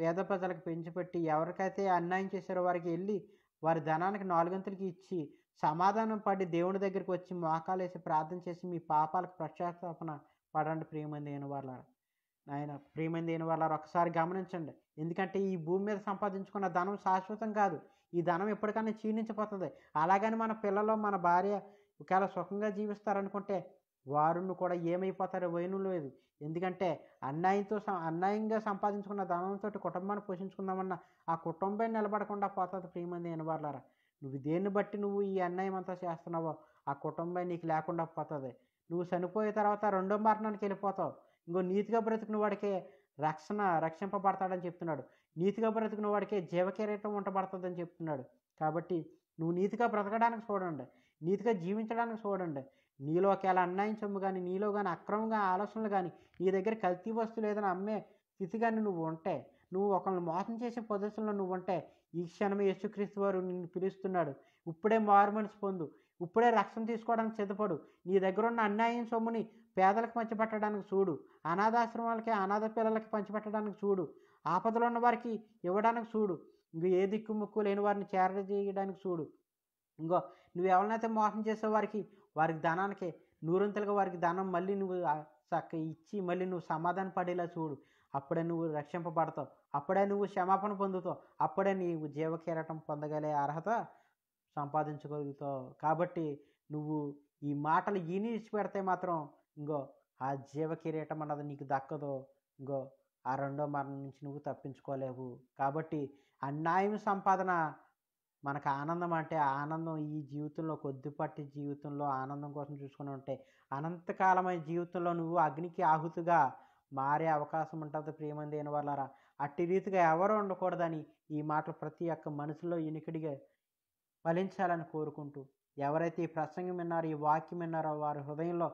పేద ప్రజలకు పెంచిపెట్టి ఎవరికైతే అన్యాయం చేశారో వారికి వెళ్ళి వారి ధనానికి నాలుగంతులకి ఇచ్చి సమాధానం పడి దేవుని దగ్గరికి వచ్చి మోకాలేసి ప్రార్థన చేసి మీ పాపాలకు ప్రక్షాళాపన పడండి ప్రియమంది అయిన వాళ్ళ ఆయన ప్రియమంది అయిన వాళ్ళ ఒకసారి గమనించండి ఎందుకంటే ఈ భూమి మీద సంపాదించుకున్న ధనం శాశ్వతం కాదు ఈ ధనం ఎప్పటికైనా క్షీణించిపోతుంది అలాగని మన పిల్లలు మన భార్య ఒకవేళ సుఖంగా జీవిస్తారనుకుంటే వారును కూడా ఏమైపోతారో వైను లేదు ఎందుకంటే అన్యాయంతో అన్యాయంగా సంపాదించుకున్న ధనంతో కుటుంబాన్ని పోషించుకుందామన్న ఆ కుటుంబం నిలబడకుండా పోతుంది ప్రియమంది ఎనబార్లారా నువ్వు దేన్ని బట్టి నువ్వు ఈ అన్యాయం అంతా చేస్తున్నావో ఆ కుటుంబం నీకు లేకుండా పోతుంది నువ్వు చనిపోయిన తర్వాత రెండో మరణానికి వెళ్ళిపోతావు ఇంకో నీతిగా బ్రతికిన వాడికే రక్షణ రక్షింపబడతాడని చెప్తున్నాడు నీతిగా బ్రతికిన వాడికే జీవకిరీటం ఉండబడుతుందని చెప్తున్నాడు కాబట్టి నువ్వు నీతిగా బ్రతకడానికి చూడండి నీతిగా జీవించడానికి చూడండి నీలో ఒకవేళ అన్యాయం సొమ్ము కానీ నీలో కానీ అక్రమంగా ఆలోచనలు కానీ నీ దగ్గర కల్తీ వస్తువులు ఏదైనా అమ్మే స్థితి కానీ నువ్వు ఉంటే నువ్వు ఒకళ్ళని మోసం చేసే పొజిషన్లో నువ్వు ఉంటే ఈ క్షణమే యేసుక్రీస్తు వారు నిన్ను పిలుస్తున్నాడు ఇప్పుడే మార్మన్స్ పొందు ఇప్పుడే రక్షణ తీసుకోవడానికి సిద్ధపడు నీ దగ్గర ఉన్న అన్యాయం సొమ్ముని పేదలకు పంచిపెట్టడానికి చూడు అనాథాశ్రమాలకి అనాథ పిల్లలకి పంచిపెట్టడానికి చూడు ఆపదలో ఉన్న వారికి ఇవ్వడానికి చూడు నువ్వు ఏ దిక్కు ముక్కు లేని వారిని చేరడ చేయడానికి చూడు ఇంకో నువ్వు ఎవరినైతే మోసం చేసే వారికి వారికి ధనానికి నూరంతలుగా వారికి ధనం మళ్ళీ నువ్వు చక్క ఇచ్చి మళ్ళీ నువ్వు సమాధానం పడేలా చూడు అప్పుడే నువ్వు రక్షింపబడతావు అప్పుడే నువ్వు క్షమాపణ పొందుతావు అప్పుడే నీవు జీవకిరటం పొందగలే అర్హత సంపాదించగలుగుతావు కాబట్టి నువ్వు ఈ మాటలు ఈని పెడితే మాత్రం ఇంకో ఆ జీవ కిరీటం అన్నది నీకు దక్కదు ఇంకో ఆ రెండో మరణం నుంచి నువ్వు తప్పించుకోలేవు కాబట్టి అన్యాయం సంపాదన మనకు ఆనందం అంటే ఆనందం ఈ జీవితంలో కొద్దిపట్టి జీవితంలో ఆనందం కోసం చూసుకుని ఉంటే అనంతకాలమైన జీవితంలో నువ్వు అగ్నికి ఆహుతిగా మారే అవకాశం ఉంటుంది ప్రియమైన దేని వల్లరా అట్టి రీతిగా ఎవరు ఉండకూడదని ఈ మాటలు ప్రతి ఒక్క మనసులో ఇనికిడిగా ఫలించాలని కోరుకుంటూ ఎవరైతే ఈ ప్రసంగం విన్నారో ఈ వాక్యం విన్నారో వారి హృదయంలో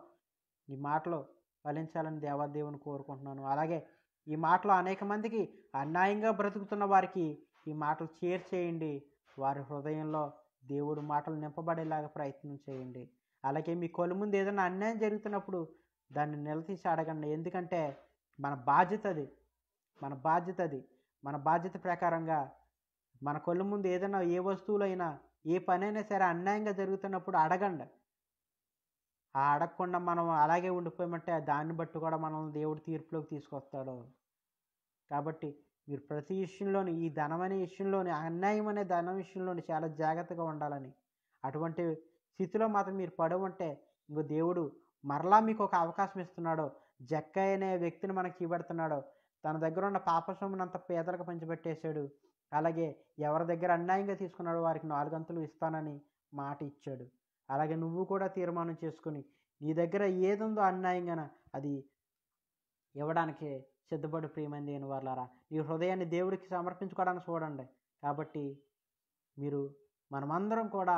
ఈ మాటలు ఫలించాలని దేవాదేవుని కోరుకుంటున్నాను అలాగే ఈ మాటలు అనేక మందికి అన్యాయంగా బ్రతుకుతున్న వారికి ఈ మాటలు చేర్ చేయండి వారి హృదయంలో దేవుడు మాటలు నింపబడేలాగా ప్రయత్నం చేయండి అలాగే మీ కొలు ముందు ఏదైనా అన్యాయం జరుగుతున్నప్పుడు దాన్ని నిలదీసి అడగండి ఎందుకంటే మన బాధ్యత అది మన బాధ్యత అది మన బాధ్యత ప్రకారంగా మన కొలు ముందు ఏదైనా ఏ వస్తువులైనా ఏ పనైనా సరే అన్యాయంగా జరుగుతున్నప్పుడు అడగండి ఆ అడగకుండా మనం అలాగే ఉండిపోయామంటే దాన్ని బట్టి కూడా మనం దేవుడి తీర్పులోకి తీసుకొస్తాడు కాబట్టి మీరు ప్రతి విషయంలోని ఈ ధనం అనే విషయంలోని అన్యాయం అనే ధనం విషయంలోని చాలా జాగ్రత్తగా ఉండాలని అటువంటి స్థితిలో మాత్రం మీరు పడవంటే ఇంకో దేవుడు మరలా మీకు ఒక అవకాశం ఇస్తున్నాడు జక్క అనే వ్యక్తిని మనకు చూపెడుతున్నాడు తన దగ్గర ఉన్న పాప సొమ్మునంత పేదలకు పంచిపెట్టేశాడు అలాగే ఎవరి దగ్గర అన్యాయంగా తీసుకున్నాడో వారికి నాలుగంతులు ఇస్తానని మాట ఇచ్చాడు అలాగే నువ్వు కూడా తీర్మానం చేసుకుని నీ దగ్గర ఏదుందో అన్యాయంగాన అది ఇవ్వడానికి సిద్ధపడి ప్రియమైన దేని వాళ్ళారా నీ హృదయాన్ని దేవుడికి సమర్పించుకోవడానికి చూడండి కాబట్టి మీరు మనమందరం కూడా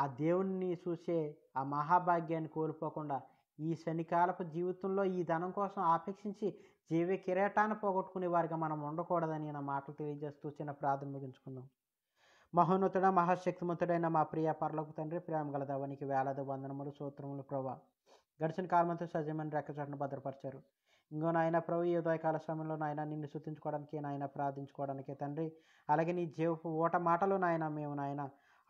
ఆ దేవుణ్ణి చూసే ఆ మహాభాగ్యాన్ని కోల్పోకుండా ఈ శనికాలపు జీవితంలో ఈ ధనం కోసం ఆపేక్షించి జీవ కిరీటాన్ని పోగొట్టుకునే వారిగా మనం ఉండకూడదని నా మాటలు తెలియజేస్తూ చిన్న ప్రార్థన ముగించుకుందాం మహోన్నతుడ మహాశక్తిమంతుడైన మా ప్రియ పర్లకు తండ్రి ప్రేమ గలదవనికి వేలాది వందనములు సూత్రములు ప్రభా గడిచిన కాలమంతా సజీవమైన రెక్కచోటను భద్రపరిచారు ఇంకో నాయన ప్రభు ఈ ఉదయకాల సమయంలో నాయన నిన్ను శుద్ధించుకోవడానికి నాయన ప్రార్థించుకోవడానికి తండ్రి అలాగే నీ జీవ ఓట మాటలు నాయన మేము నాయన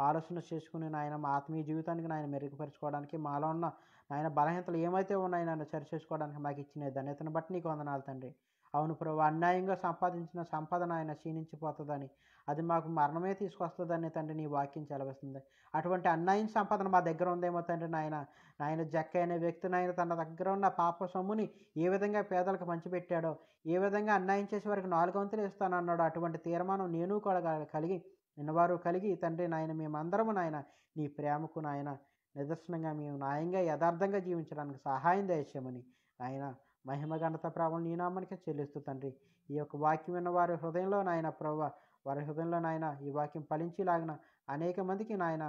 ఆలోచన చేసుకుని నాయన మా ఆత్మీయ జీవితానికి నాయన మెరుగుపరచుకోవడానికి మాలో ఉన్న నాయన బలహీనతలు ఏమైతే ఉన్నాయో నన్ను సరి చేసుకోవడానికి మాకు ఇచ్చిన ధన్యతను బట్టి నీకు వందనాలు తండ్రి అవును ప్రభు అన్యాయంగా సంపాదించిన సంపాదన ఆయన క్షీణించిపోతుందని అది మాకు మరణమే తీసుకొస్తుందని తండ్రి నీ వాక్యం చలవిస్తుంది అటువంటి అన్యాయం సంపాదన మా దగ్గర ఉందేమో తండ్రి నాయన నాయన జక్క అనే వ్యక్తి నాయన తన దగ్గర ఉన్న పాప సొమ్ముని ఏ విధంగా పేదలకు పంచిపెట్టాడో ఏ విధంగా అన్యాయం చేసే వారికి నాలుగు వంతులు అన్నాడు అటువంటి తీర్మానం నేను కూడా కలిగి నిన్నవారు కలిగి తండ్రి నాయన మేమందరము నాయన నీ ప్రేమకు నాయన నిదర్శనంగా మేము న్యాయంగా యథార్థంగా జీవించడానికి సహాయం దయచేయమని ఆయన మహిమ ఘనత ప్రభావం నీ నామానికి చెల్లిస్తూ తండ్రి ఈ యొక్క వాక్యం విన్న వారి హృదయంలో నాయన ప్రభు వారి హృదయంలో నాయన ఈ వాక్యం ఫలించిలాగిన అనేక మందికి నాయన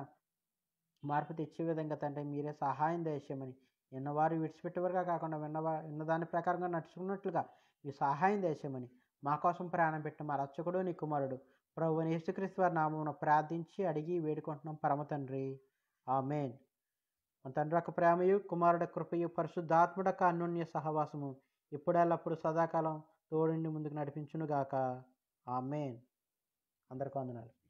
మార్పు తెచ్చే విధంగా తండ్రి మీరే సహాయం దయచేయమని విన్నవారు విడిచిపెట్టేవారుగా కాకుండా విన్నవా విన్నదాని ప్రకారంగా నడుచుకున్నట్లుగా మీ సహాయం దయచేయమని మా కోసం ప్రయాణం పెట్టిన మా రచకుడు నీ కుమారుడు ప్రభు యేసుక్రీస్తు వారి నామమును ప్రార్థించి అడిగి వేడుకుంటున్నాం పరమ తండ్రి ఆమెన్ మన తండ్రి యొక్క ప్రేమయు కుమారుడ కృపయు పరిశుద్ధాత్ముడక అన్యోన్య సహవాసము ఎప్పుడెల్లప్పుడు సదాకాలం తోడుండి ముందుకు నడిపించునుగాక ఆమెన్ అందరికీ అందనాలు